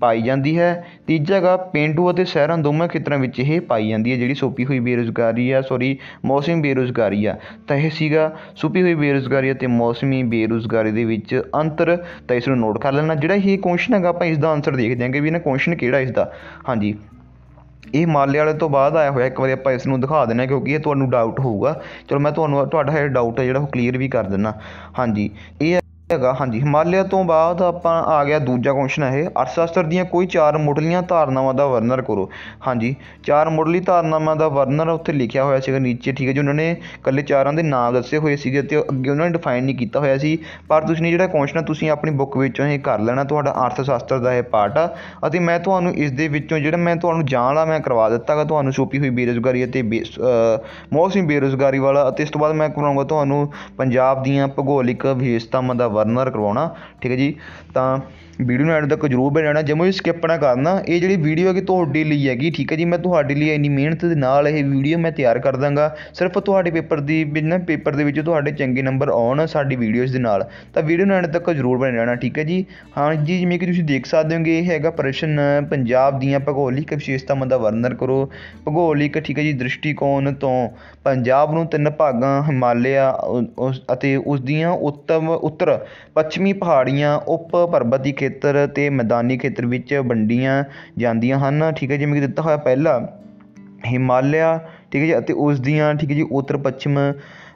ਪਾਈ ਜਾਂਦੀ ਹੈ ਤੀਜਾ ਹੈਗਾ ਪਿੰਡੂ ਅਤੇ ਸ਼ਹਿਰਾਂ ਦੋਵਾਂ ਖੇਤਰਾਂ ਵਿੱਚ ਇਹ ਪਾਈ ਜਾਂਦੀ ਹੈ ਜਿਹੜੀ ਸੋਪੀ ਹੋਈ ਬੇਰੁਜ਼ਗਾਰੀ ਆ ਸੌਰੀ ਮੌਸਮੀ ਬੇਰੁਜ਼ਗਾਰੀ ਆ ਤਾਂ ਇਹ ਸੀਗਾ ਸੁਪੀ ਹੋਈ ਬੇਰੁਜ਼ਗਾਰੀ ਅਤੇ ਮੌਸ ਮੌਸਮੀ ਬੇਰੁਜ਼ਗਾਰੀ ਦੇ ਵਿੱਚ ਅੰਤਰ ਤਾਂ ਇਸ ਨੂੰ ਨੋਟ ਕਰ ਲੈਣਾ ਜਿਹੜਾ ਇਹ ਕੁਐਸਚਨ ਹੈਗਾ ਆਪਾਂ ਇਸ ਦਾ ਆਨਸਰ ਦੇਖਦੇ ਹਾਂ ਕਿ ਵੀ ਇਹਨਾਂ ਕੁਐਸਚਨ ਕਿਹੜਾ ਇਸ ਦਾ ਹਾਂਜੀ ਇਹ ਮਾਲੇ ਵਾਲੇ ਤੋਂ ਬਾਅਦ ਆਇਆ ਹੋਇਆ ਇੱਕ ਵਾਰੀ ਆਪਾਂ ਇਸ ਨੂੰ ਦਿਖਾ ਦੇਣਾ ਕਿਉਂਕਿ ਇਹ ਤੁਹਾਨੂੰ ਡਾਊਟ ਹੋਊਗਾ ਚਲੋ ਮੈਂ ਤੁਹਾਨੂੰ ਤੁਹਾਡਾ ਇਹ ਡਾਊਟ ਹੈ ਜਿਹੜਾ ਉਹ ਕਲੀਅਰ ਵੀ ਕਰ ਦਿੰਨਾ ਹਾਂਜੀ ਇਹ ਹੈਗਾ ਹਾਂਜੀ ਹਿਮਾਲਿਆ ਤੋਂ ਬਾਅਦ ਆਪਾਂ ਆ ਗਿਆ ਦੂਜਾ ਕੁਐਸਚਨ ਇਹ ਅਰਥਸ਼ਾਸਤਰ ਦੀਆਂ ਕੋਈ ਚਾਰ ਮੁੱਢਲੀਆਂ ਧਾਰਨਾਵਾਂ ਦਾ ਵਰਣਨ ਕਰੋ ਹਾਂਜੀ ਚਾਰ ਮੁੱਢਲੀ ਧਾਰਨਾਵਾਂ ਦਾ ਵਰਣਨ ਉੱਥੇ ਲਿਖਿਆ ਹੋਇਆ ਸੀਗਾ ਨੀਚੇ ਠੀਕ ਹੈ ਜੀ ਉਹਨਾਂ ਨੇ ਇਕੱਲੇ ਚਾਰਾਂ ਦੇ ਨਾਮ ਦੱਸੇ ਹੋਏ ਸੀਗੇ ਤੇ ਅੱਗੇ ਉਹਨਾਂ ਨੇ ਡਿਫਾਈਨ ਨਹੀਂ ਕੀਤਾ ਹੋਇਆ ਸੀ ਪਰ ਤੁਸੀਂ ਨੇ ਜਿਹੜਾ ਕੁਐਸਚਨ ਤੁਸੀਂ ਆਪਣੀ ਬੁੱਕ ਵਿੱਚੋਂ ਇਹ ਕਰ ਲੈਣਾ ਤੁਹਾਡਾ ਅਰਥਸ਼ਾਸਤਰ ਦਾ ਇਹ ਪਾਰਟ ਆ ਅਤੇ ਮੈਂ ਤੁਹਾਨੂੰ ਇਸ ਦੇ ਵਿੱਚੋਂ ਜਿਹੜਾ ਮੈਂ ਤੁਹਾਨੂੰ ਜਾਣ ਵਾਲਾ ਮੈਂ ਕਰਵਾ ਦਿੱਤਾਗਾ ਤੁਹਾਨੂੰ ਛੋਪੀ ਹੋਈ ਬੇਰੋਜ਼ਗਾਰੀ ਅਤੇ ਮੌਸਮੀ ਬੇਰੋਜ਼ਗਾਰੀ ਵਾਲਾ ਅਤੇ ਇਸ ਤੋਂ ਬਾਅਦ ਮੈਂ ਕਰਾਉਂਗਾ ਤੁਹਾਨੂੰ ਪੰਜਾਬ ਦੀਆਂ ਭੂਗੋਲਿਕ ਵਿਸ਼ੇਸ਼ਤਾਵਾਂ ਦਾ ਵਰਨਰ ਕਰਵਾਉਣਾ ਠੀਕ ਹੈ ਜੀ ਤਾਂ ਵੀਡੀਓ ਨੂੰ ਐਂਡ ਤੱਕ ਜ਼ਰੂਰ ਬਣੇ ਰਹਿਣਾ ਜਮਾ ਵੀ ਸਕਿਪ ਨਾ ਕਰਨਾ ਇਹ ਜਿਹੜੀ ਵੀਡੀਓ ਹੈਗੀ ਤੁਹਾਡੇ ਲਈ ਹੈਗੀ ਠੀਕ ਹੈ ਜੀ ਮੈਂ ਤੁਹਾਡੇ ਲਈ ਇੰਨੀ ਮਿਹਨਤ ਦੇ ਨਾਲ ਇਹ ਵੀਡੀਓ ਮੈਂ ਤਿਆਰ ਕਰ ਦਾਂਗਾ ਸਿਰਫ ਤੁਹਾਡੇ ਪੇਪਰ ਦੀ ਬਿਨਾਂ ਪੇਪਰ ਦੇ ਵਿੱਚ ਤੁਹਾਡੇ ਚੰਗੇ ਨੰਬਰ ਆਉਣ ਸਾਡੀ ਵੀਡੀਓਜ਼ ਦੇ ਨਾਲ ਤਾਂ ਵੀਡੀਓ ਨੂੰ ਐਂਡ ਤੱਕ ਜ਼ਰੂਰ ਬਣੇ ਰਹਿਣਾ ਠੀਕ ਹੈ ਜੀ ਹਾਂ ਜੀ ਜਿਵੇਂ ਕਿ ਤੁਸੀਂ ਦੇਖ ਸਕਦੇ ਹੋਗੇ ਇਹ ਹੈਗਾ ਪ੍ਰਸ਼ਨ ਪੰਜਾਬ ਦੀਆਂ ਭੂਗੋਲਿਕ ਵਿਸ਼ੇਸ਼ਤਾਵਾਂ ਦਾ ਵਰਣਨ ਕਰੋ ਭੂਗੋਲਿਕ ਠੀਕ ਹੈ ਜੀ ਦ੍ਰਿਸ਼ਟੀਕੋਣ ਤੋਂ ਪੰਜਾਬ ਨੂੰ ਤਿੰਨ ਭਾਗਾਂ ਹਿਮਾਲਿਆ ਅਤੇ ਉਸ ਦੀਆਂ ਉੱਤਮ ਉੱਤਰ ਪੱਛਮੀ ਪਹਾੜੀਆਂ ਉਪ ਪਰਬਤੀ ਖੇਤਰ ਅਤੇ ਮੈਦਾਨੀ ਖੇਤਰ ਵਿੱਚ ਵੰਡੀਆਂ ਜਾਂਦੀਆਂ ਹਨ ਠੀਕ ਹੈ ਜਿਵੇਂ ਕਿ ਦਿੱਤਾ ਹੋਇਆ ਪਹਿਲਾ ਹਿਮਾਲਿਆ ਠੀਕ ਹੈ ਜੀ ਅਤੇ ਉਸ ਦੀਆਂ ਠੀਕ ਹੈ ਜੀ ਉੱਤਰ ਪੱਛਮ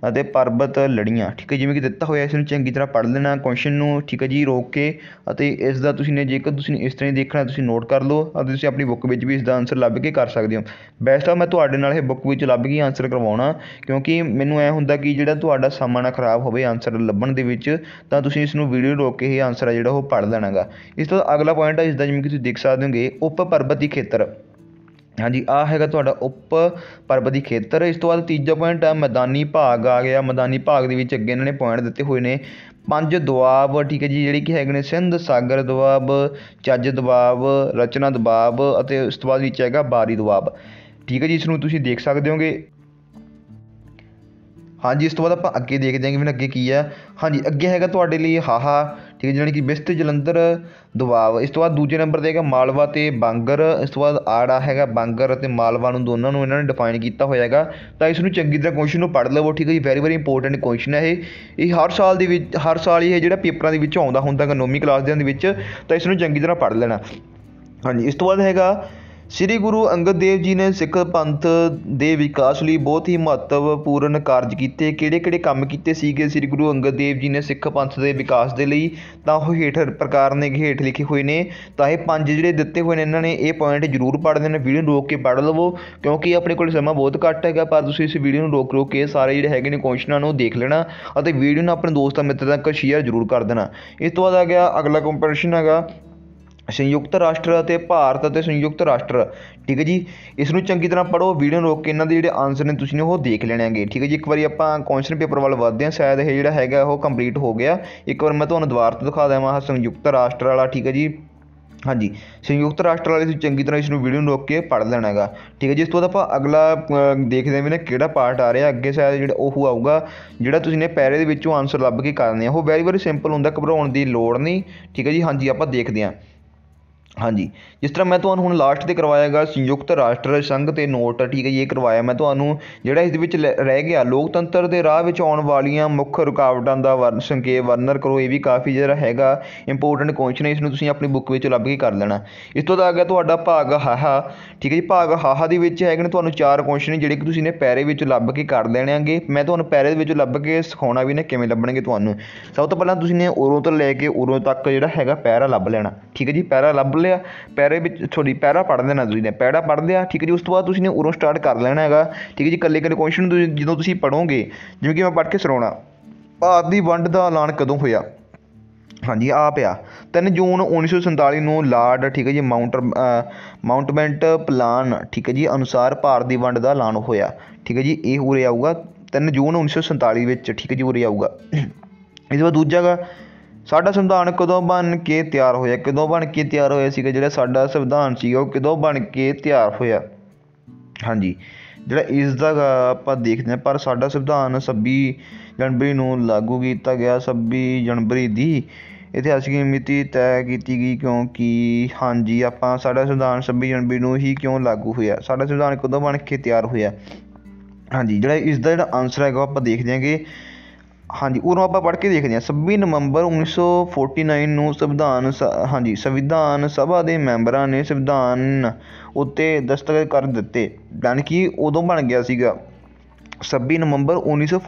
ਅਤੇ ਪਰਬਤ ਲੜੀਆਂ ਠੀਕ ਹੈ ਜਿਵੇਂ ਕਿ ਦਿੱਤਾ ਹੋਇਆ ਇਸ ਨੂੰ ਚੰਗੀ ਤਰ੍ਹਾਂ ਪੜ੍ਹ ਲੈਣਾ ਕੁਐਸਚਨ ਨੂੰ ਠੀਕ ਹੈ ਜੀ ਰੋਕ ਕੇ ਅਤੇ ਇਸ ਦਾ ਤੁਸੀਂ ਨੇ ਜੇਕਰ ਤੁਸੀਂ ਇਸ ਤਰ੍ਹਾਂ ਹੀ ਦੇਖਣਾ ਤੁਸੀਂ ਨੋਟ ਕਰ ਲਓ ਅਤੇ ਤੁਸੀਂ ਆਪਣੀ ਬੁੱਕ ਵਿੱਚ ਵੀ ਇਸ ਦਾ ਆਨਸਰ ਲੱਭ ਕੇ ਕਰ ਸਕਦੇ ਹੋ ਬੈਸਟ ਆ ਮੈਂ ਤੁਹਾਡੇ ਨਾਲ ਇਹ ਬੁੱਕ ਵਿੱਚ ਲੱਭ ਕੇ ਆਨਸਰ ਕਰਵਾਉਣਾ ਕਿਉਂਕਿ ਮੈਨੂੰ ਐ ਹੁੰਦਾ ਕਿ ਜਿਹੜਾ ਤੁਹਾਡਾ ਸਮਾਂ ਨਾ ਖਰਾਬ ਹੋਵੇ ਆਨਸਰ ਲੱਭਣ ਦੇ ਵਿੱਚ ਤਾਂ ਤੁਸੀਂ ਇਸ ਨੂੰ ਵੀਡੀਓ ਰੋਕ ਕੇ ਇਹ ਆਨਸਰ ਆ ਜਿਹੜਾ ਉਹ ਪੜ੍ਹ ਲੈਣਾਗਾ ਇਸ ਤੋਂ ਅਗਲਾ ਪੁਆਇੰਟ ਆ ਇਸ ਦਾ ਜਿਵੇਂ ਕਿ ਤੁਸੀਂ ਦੇਖ ਸਕਦੇ ਹੋਗੇ ਉਪ ਪਰਬਤੀ ਖੇਤਰ ਹਾਂਜੀ ਆਹ ਹੈਗਾ ਤੁਹਾਡਾ ਉਪ ਪਰਬਤੀ ਖੇਤਰ ਇਸ ਤੋਂ ਬਾਅਦ ਤੀਜਾ ਪੁਆਇੰਟ ਆ ਮੈਦਾਨੀ ਭਾਗ ਆ ਗਿਆ ਮੈਦਾਨੀ ਭਾਗ ਦੇ ਵਿੱਚ ਅੱਗੇ ਇਹਨਾਂ ਨੇ ਪੁਆਇੰਟ ਦਿੱਤੇ ਹੋਏ ਨੇ ਪੰਜ ਦੁਆਬ ਠੀਕ ਹੈ ਜੀ ਜਿਹੜੀ ਕਿ ਹੈਗੇ ਨੇ ਸਿੰਧ ਸਾਗਰ ਦੁਆਬ ਚੱਜ ਦੁਆਬ ਰਚਨਾ ਦੁਆਬ ਅਤੇ ਉਸ ਤੋਂ ਬਾਅਦ ਵਿੱਚ ਹੈਗਾ ਬਾਰੀ ਦੁਆਬ ਠੀਕ ਹੈ ਜੀ ਇਸ ਨੂੰ ਤੁਸੀਂ ਦੇਖ ਸਕਦੇ ਹੋਗੇ ਹਾਂਜੀ ਇਸ ਤੋਂ ਬਾਅਦ ਆਪਾਂ ਅੱਗੇ ਦੇਖਦੇ ਹਾਂ ਕਿ ਵੀ ਅੱਗੇ ਕੀ ਆ ਹਾਂਜੀ ਅੱਗੇ ਹੈਗਾ ਤੁਹਾਡੇ ਲਈ ਹਾਹਾ ਠੀਕ ਹੈ ਜਾਣੀ ਕਿ ਬਿਸਤ ਜਲੰਧਰ ਦੁਆਬ ਇਸ ਤੋਂ ਬਾਅਦ ਦੂਜੇ ਨੰਬਰ 'ਤੇ ਹੈਗਾ ਮਾਲਵਾ ਅਤੇ ਬਾਂਗਰ ਇਸ ਤੋਂ ਬਾਅਦ ਆੜਾ ਹੈਗਾ ਬਾਂਗਰ ਅਤੇ ਮਾਲਵਾ ਨੂੰ ਦੋਨਾਂ ਨੂੰ ਇਹਨਾਂ ਨੇ ਡਿਫਾਈਨ ਕੀਤਾ ਹੋਇਆ ਹੈਗਾ ਤਾਂ ਇਸ ਨੂੰ ਚੰਗੀ ਤਰ੍ਹਾਂ ਕੁਐਸਚਨ ਨੂੰ ਪੜ੍ਹ ਲਵੋ ਠੀਕ ਹੈ ਜੀ ਵੈਰੀ ਵੈਰੀ ਇੰਪੋਰਟੈਂਟ ਕੁਐਸਚਨ ਹੈ ਇਹ ਇਹ ਹਰ ਸਾਲ ਦੇ ਵਿੱਚ ਹਰ ਸਾਲ ਇਹ ਜਿਹੜਾ ਪੇਪਰਾਂ ਦੇ ਵਿੱਚ ਆਉਂਦਾ ਹੁੰਦਾ ਇਕਨੋਮੀ ਕਲਾਸ ਦੇ ਵਿੱਚ ਤਾਂ ਇਸ ਨੂੰ ਚੰਗੀ ਤਰ੍ਹਾਂ ਪੜ੍ਹ ਲੈਣਾ ਹਾਂਜੀ ਇਸ ਤੋਂ ਬਾਅਦ ਹੈਗਾ ਸ੍ਰੀ ਗੁਰੂ ਅੰਗਦ ਦੇਵ ਜੀ ਨੇ ਸਿੱਖ ਪੰਥ ਦੇ ਵਿਕਾਸ ਲਈ ਬਹੁਤ ਹੀ ਮਹੱਤਵਪੂਰਨ ਕਾਰਜ ਕੀਤੇ ਕਿਹੜੇ-ਕਿਹੜੇ ਕੰਮ ਕੀਤੇ ਸੀਗੇ ਸ੍ਰੀ ਗੁਰੂ ਅੰਗਦ ਦੇਵ ਜੀ ਨੇ ਸਿੱਖ ਪੰਥ ਦੇ ਵਿਕਾਸ ਦੇ ਲਈ ਤਾਂ ਉਹ ਹੇਠ ਪ੍ਰਕਾਰ ਨੇ ਹੇਠ ਲਿਖੇ ਹੋਏ ਨੇ ਤਾਂ ਇਹ ਪੰਜ ਜਿਹੜੇ ਦਿੱਤੇ ਹੋਏ ਨੇ ਇਹਨਾਂ ਨੇ ਇਹ ਪੁਆਇੰਟ ਜ਼ਰੂਰ ਪੜ੍ਹਦੇ ਨੇ ਵੀਡੀਓ ਨੂੰ ਰੋਕ ਕੇ ਪੜ੍ਹ ਲਵੋ ਕਿਉਂਕਿ ਆਪਣੇ ਕੋਲ ਸਮਾਂ ਬਹੁਤ ਘੱਟ ਹੈਗਾ ਪਰ ਤੁਸੀਂ ਇਸ ਵੀਡੀਓ ਨੂੰ ਰੋਕ-ਰੋਕ ਕੇ ਸਾਰੇ ਜਿਹੜੇ ਹੈਗੇ ਨੇ ਕੁਐਸਚਨਾਂ ਨੂੰ ਦੇਖ ਲੈਣਾ ਅਤੇ ਵੀਡੀਓ ਨੂੰ ਆਪਣੇ ਦੋਸਤਾਂ ਮਿੱਤਰਾਂ ਤੱਕ ਸ਼ੇਅਰ ਜ਼ਰੂਰ ਕਰ ਦੇਣਾ ਇਸ ਤੋਂ ਬਾਅਦ ਆ ਗਿਆ ਅਗਲਾ ਕੰਪੀਟੀਸ਼ਨ ਹੈਗਾ ਸੰਯੁਕਤ ਰਾਸ਼ਟਰ ਅਤੇ ਭਾਰਤ ਅਤੇ ਸੰਯੁਕਤ ਰਾਸ਼ਟਰ ਠੀਕ ਹੈ ਜੀ ਇਸ ਨੂੰ ਚੰਗੀ ਤਰ੍ਹਾਂ ਪੜ੍ਹੋ ਵੀਡੀਓ ਨੂੰ ਰੋਕ ਕੇ ਇਹਨਾਂ ਦੇ ਜਿਹੜੇ ਆਨਸਰ ਨੇ ਤੁਸੀਂ ਉਹ ਦੇਖ ਲੈਣੇ ਹੈਗੇ ਠੀਕ ਹੈ ਜੀ ਇੱਕ ਵਾਰੀ ਆਪਾਂ ਕੁਐਸਚਨ ਪੇਪਰ ਵੱਲ ਵਧਦੇ ਹਾਂ ਸ਼ਾਇਦ ਇਹ ਜਿਹੜਾ ਹੈਗਾ ਉਹ ਕੰਪਲੀਟ ਹੋ ਗਿਆ ਇੱਕ ਵਾਰ ਮੈਂ ਤੁਹਾਨੂੰ ਦੁਬਾਰਾ ਤੋਂ ਦਿਖਾ ਦੇਵਾਂ ਸੰਯੁਕਤ ਰਾਸ਼ਟਰ ਵਾਲਾ ਠੀਕ ਹੈ ਜੀ ਹਾਂਜੀ ਸੰਯੁਕਤ ਰਾਸ਼ਟਰ ਵਾਲੇ ਤੁਸੀਂ ਚੰਗੀ ਤਰ੍ਹਾਂ ਇਸ ਨੂੰ ਵੀਡੀਓ ਨੂੰ ਰੋਕ ਕੇ ਪੜ੍ਹ ਲੈਣਾ ਹੈਗਾ ਠੀਕ ਹੈ ਜੀ ਇਸ ਤੋਂ ਬਾਅਦ ਆਪਾਂ ਅਗਲਾ ਦੇਖਦੇ ਹਾਂ ਵੀ ਨਾ ਕਿਹੜਾ ਪਾਰਟ ਆ ਰਿਹਾ ਅੱਗੇ ਸ਼ਾਇਦ ਜਿਹੜਾ ਉਹ ਆਊਗਾ ਜਿਹੜਾ ਤੁਸੀਂ ਨੇ ਪੈਰੇ ਦੇ ਵਿੱਚੋਂ ਆਨਸਰ ਲੱਭ ਕੇ ਕਰਨੇ ਆ ਉਹ ਵੈਰੀ ਵੈਰੀ ਸਿੰਪਲ ਹੁੰਦਾ ਘਬਰਾਉਣ ਦੀ ਲੋੜ ਨਹੀਂ ਠੀਕ ਹੈ ਜੀ ਹਾਂਜੀ ਆਪਾਂ ਦੇਖਦੇ ਹਾਂ ਹਾਂਜੀ ਜਿਸ ਤਰ੍ਹਾਂ ਮੈਂ ਤੁਹਾਨੂੰ ਹੁਣ ਲਾਸਟ 'ਤੇ ਕਰਵਾਇਆ ਗਾ ਸੰਯੁਕਤ ਰਾਸ਼ਟਰ ਸੰਘ 'ਤੇ ਨੋਟ ਠੀਕ ਹੈ ਜੀ ਇਹ ਕਰਵਾਇਆ ਮੈਂ ਤੁਹਾਨੂੰ ਜਿਹੜਾ ਇਸ ਦੇ ਵਿੱਚ ਰਹਿ ਗਿਆ ਲੋਕਤੰਤਰ ਦੇ ਰਾਹ ਵਿੱਚ ਆਉਣ ਵਾਲੀਆਂ ਮੁੱਖ ਰੁਕਾਵਟਾਂ ਦਾ ਵਰਣ ਸੰਕੇ ਵਰਨਰ ਕਰੋ ਇਹ ਵੀ ਕਾਫੀ ਜਿਹੜਾ ਹੈਗਾ ਇੰਪੋਰਟੈਂਟ ਕੁਐਸਚਨ ਹੈ ਇਸ ਨੂੰ ਤੁਸੀਂ ਆਪਣੀ ਬੁੱਕ ਵਿੱਚ ਲੱਭ ਕੇ ਕਰ ਲੈਣਾ ਇਸ ਤੋਂ ਬਾਅਦ ਆ ਗਿਆ ਤੁਹਾਡਾ ਭਾਗ ਹਾਹਾ ਠੀਕ ਹੈ ਜੀ ਭਾਗ ਹਾਹਾ ਦੇ ਵਿੱਚ ਹੈਗੇ ਨੇ ਤੁਹਾਨੂੰ ਚਾਰ ਕੁਐਸਚਨ ਜਿਹੜੇ ਕਿ ਤੁਸੀਂ ਨੇ ਪੈਰੇ ਵਿੱਚ ਲੱਭ ਕੇ ਕਰ ਲੈਣਾਂਗੇ ਮੈਂ ਤੁਹਾਨੂੰ ਪੈਰੇ ਦੇ ਵਿੱਚ ਲੱਭ ਕੇ ਸਿਖਾਉਣਾ ਵੀ ਨੇ ਕਿਵੇਂ ਲੱਭਣਗੇ ਤੁਹਾਨੂੰ ਸਭ ਤੋਂ ਪਹਿਲਾਂ ਤੁਸੀਂ ਨੇ ਉਰੋਂ ਤੋਂ ਲੈ ਕੇ ਉਰੋਂ ਤੱਕ ਜਿਹੜਾ ਹੈਗਾ ਪੈਰਾ ਲੱਭ ਲੈਣਾ ਠੀਕ ਹੈ ਜੀ ਪੈਰਾ ਲੱਭ ਲਿਆ ਪੈਰੇ ਵਿੱਚ ਥੋੜੀ ਪੈਰਾ ਪੜ੍ਹ ਲੈਣਾ ਤੁਸੀਂ ਨੇ ਪੈੜਾ ਪੜ ਲਿਆ ਠੀਕ ਹੈ ਜੀ ਉਸ ਤੋਂ ਬਾਅਦ ਤੁਸੀਂ ਨੇ ਉਰੋਂ ਸਟਾਰਟ ਕਰ ਲੈਣਾ ਹੈਗਾ ਠੀਕ ਹੈ ਜੀ ਇਕੱਲੇ ਇਕੱਲੇ ਕੁਐਸਚਨ ਜਦੋਂ ਤੁਸੀਂ ਪੜੋਗੇ ਜਿਵੇਂ ਕਿ ਮੈਂ ਪੜ੍ਹ ਕੇ ਸੁਣਾਉਣਾ ਭਾਰਤ ਦੀ ਵੰਡ ਦਾ ਐਲਾਨ ਕਦੋਂ ਹੋਇਆ ਹਾਂਜੀ ਆ ਪਿਆ 3 ਜੂਨ 1947 ਨੂੰ ਲਾਰਡ ਠੀਕ ਹੈ ਜੀ ਮਾਊਂਟ ਮਾਊਂਟਮੈਂਟ ਪਲਾਨ ਠੀਕ ਹੈ ਜੀ ਅਨੁਸਾਰ ਭਾਰਤ ਦੀ ਵੰਡ ਦਾ ਐਲਾਨ ਹੋਇਆ ਠੀਕ ਹੈ ਜੀ ਇਹ ਰਿਹਾ ਆਊਗਾ 3 ਜੂਨ 1947 ਵਿੱਚ ਠੀਕ ਹੈ ਜੀ ਰਿਹਾ ਆਊਗਾ ਇਸ ਤੋਂ ਬਾਅਦ ਦੂਜਾ ਹੈਗਾ ਸਾਡਾ ਸੰਵਿਧਾਨ ਕਦੋਂ ਬਣ ਕੇ ਤਿਆਰ ਹੋਇਆ ਕਦੋਂ ਬਣ ਕੇ ਤਿਆਰ ਹੋਇਆ ਸੀਗਾ ਜਿਹੜਾ ਸਾਡਾ ਸੰਵਿਧਾਨ ਸੀ ਉਹ ਕਦੋਂ ਬਣ ਕੇ ਤਿਆਰ ਹੋਇਆ ਹਾਂਜੀ ਜਿਹੜਾ ਇਸ ਦਾ ਆਪਾਂ ਦੇਖਦੇ ਹਾਂ ਪਰ ਸਾਡਾ ਸੰਵਿਧਾਨ 26 ਜਨਵਰੀ ਨੂੰ ਲਾਗੂ ਕੀਤਾ ਗਿਆ 26 ਜਨਵਰੀ ਦੀ ਇਤਿਹਾਸਿਕ ਮਿਤੀ ਤੈਅ ਕੀਤੀ ਗਈ ਕਿਉਂਕਿ ਹਾਂਜੀ ਆਪਾਂ ਸਾਡਾ ਸੰਵਿਧਾਨ 26 ਜਨਵਰੀ ਨੂੰ ਹੀ ਕਿਉਂ ਲਾਗੂ ਹੋਇਆ ਸਾਡਾ ਸੰਵਿਧਾਨ ਕਦੋਂ ਬਣ ਕੇ ਤਿਆਰ ਹੋਇਆ ਹਾਂਜੀ ਜਿਹੜਾ ਇਸ ਦਾ ਜਿਹੜਾ ਆਨਸਰ ਹੈਗਾ ਆਪਾਂ ਦੇਖਦੇ ਹਾਂਗੇ ਹਾਂਜੀ ਉਹਨੂੰ ਆਪਾਂ ਪੜ੍ਹ ਕੇ ਦੇਖਦੇ ਹਾਂ ਛੱਬੀ ਨਵੰਬਰ ਉੱਨੀ ਸੌ ਨੂੰ ਸੰਵਿਧਾਨ ਸ ਹਾਂਜੀ ਸੰਵਿਧਾਨ ਸਭਾ ਦੇ ਮੈਂਬਰਾਂ ਨੇ ਸੰਵਿਧਾਨ ਉੱਤੇ ਦਸਤਖਤ ਕਰ ਦਿੱਤੇ ਯਾਨੀ ਕਿ ਉਦੋਂ ਬਣ ਗਿਆ ਸੀਗਾ ਛੱਬੀ ਨਵੰਬਰ ਉੱਨੀ ਸੌ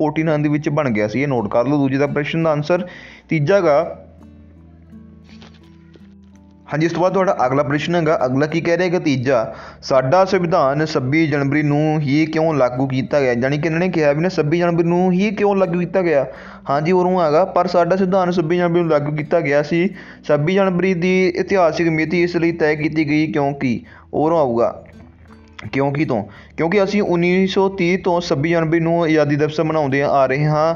ਦੇ ਵਿੱਚ ਬਣ ਗਿਆ ਸੀ ਇਹ ਨੋਟ ਕਰ ਲਓ ਦੂਜੇ ਦਾ ਪ੍ਰਸ਼ਨ ਦਾ ਆਨਸਰ ਤੀਜਾ ਗਾ ਹਾਂਜੀ ਇਸ ਤੋਂ ਬਾਅਦ ਤੁਹਾਡਾ ਅਗਲਾ ਪ੍ਰਸ਼ਨ ਹੈਗਾ ਅਗਲਾ ਕੀ ਕਹਿ ਰਿਹਾ ਹੈਗਾ ਤੀਜਾ ਸਾਡਾ ਸੰਵਿਧਾਨ 26 ਜਨਵਰੀ ਨੂੰ ਹੀ ਕਿਉਂ ਲਾਗੂ ਕੀਤਾ ਗਿਆ ਜਾਨੀ ਕਿ ਇਹਨਾਂ ਨੇ ਕਿਹਾ ਵੀ ਨਾ 26 ਜਨਵਰੀ ਨੂੰ ਹੀ ਕਿਉਂ ਲਾਗੂ ਕੀਤਾ ਗਿਆ ਹਾਂਜੀ ਉਰੋਂ ਹੈਗਾ ਪਰ ਸਾਡਾ ਸੰਵਿਧਾਨ 26 ਜਨਵਰੀ ਨੂੰ ਲਾਗੂ ਕੀਤਾ ਗਿਆ ਸੀ 26 ਜਨਵਰੀ ਦੀ ਇਤਿਹਾਸਿਕ ਮਿਤੀ ਇਸ ਲਈ ਤੈਅ ਕੀਤੀ ਗਈ ਕਿਉਂਕਿ ਉਰੋਂ ਆਊਗਾ ਕਿਉਂਕਿ ਤੋਂ ਕਿਉਂਕਿ ਅਸੀਂ 1930 ਤੋਂ 26 ਜਨਵਰੀ ਨੂੰ ਆਜ਼ਾਦੀ ਦਿਵਸ ਮਨਾਉਂਦੇ ਆ ਰਹੇ ਹਾਂ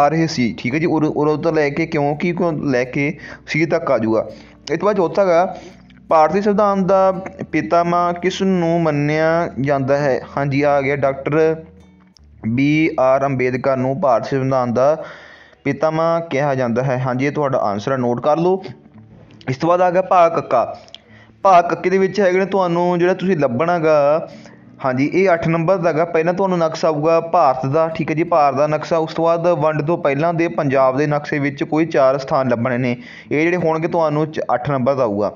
ਆ ਰਹੇ ਸੀ ਠੀਕ ਹੈ ਜੀ ਉਦੋਂ ਤੋਂ ਲੈ ਕੇ ਕਿਉਂਕਿ ਲੈ ਕੇ ਸੀ ਤੱਕ ਆ ਜਾਊਗਾ ਇਹ ਤੋਂ ਬਾਅਦ ਚੌਥਾ ਹੈਗਾ ਭਾਰਤੀ ਸੰਵਿਧਾਨ ਦਾ ਪਿਤਾਮਾ ਕਿਸ ਨੂੰ ਮੰਨਿਆ ਜਾਂਦਾ ਹੈ ਹਾਂਜੀ ਆ ਗਿਆ ਡਾਕਟਰ ਬੀ ਆਰ ਅੰਬੇਦਕਰ ਨੂੰ ਭਾਰਤੀ ਸੰਵਿਧਾਨ ਦਾ ਪਿਤਾਮਾ ਕਿਹਾ ਜਾਂਦਾ ਹੈ ਹਾਂਜੀ ਇਹ ਤੁਹਾਡਾ ਆਨਸਰ ਹੈ ਨੋਟ ਕਰ ਲਓ ਇਸ ਤੋਂ ਬਾਅਦ ਆ ਗਿਆ ਭਾਗ ਕੱਕਾ ਭਾਗ ਕੱਕੇ ਦੇ ਵਿੱਚ ਹੈਗੇ ਨੇ ਤੁਹਾਨੂੰ ਜਿਹੜਾ ਤੁਸੀਂ ਲੱਭਣਾਗਾ ਹਾਂਜੀ ਇਹ 8 ਨੰਬਰ ਦਾ ਹੈਗਾ ਪਹਿਲਾਂ ਤੁਹਾਨੂੰ ਨਕਸ਼ਾ ਆਊਗਾ ਭਾਰਤ ਦਾ ਠੀਕ ਹੈ ਜੀ ਭਾਰਤ ਦਾ ਨਕਸ਼ਾ ਉਸ ਤੋਂ ਬਾਅਦ ਵੰਡ ਤੋਂ ਪਹਿਲਾਂ ਦੇ ਪੰਜਾਬ ਦੇ ਨਕਸ਼ੇ ਵਿੱਚ ਕੋਈ ਚਾਰ ਸਥਾਨ ਲੱਭਣੇ ਨੇ ਇਹ ਜਿਹੜੇ ਹੋਣਗੇ ਤੁਹਾਨੂੰ 8 ਨੰਬਰ ਦਾ ਆਊਗਾ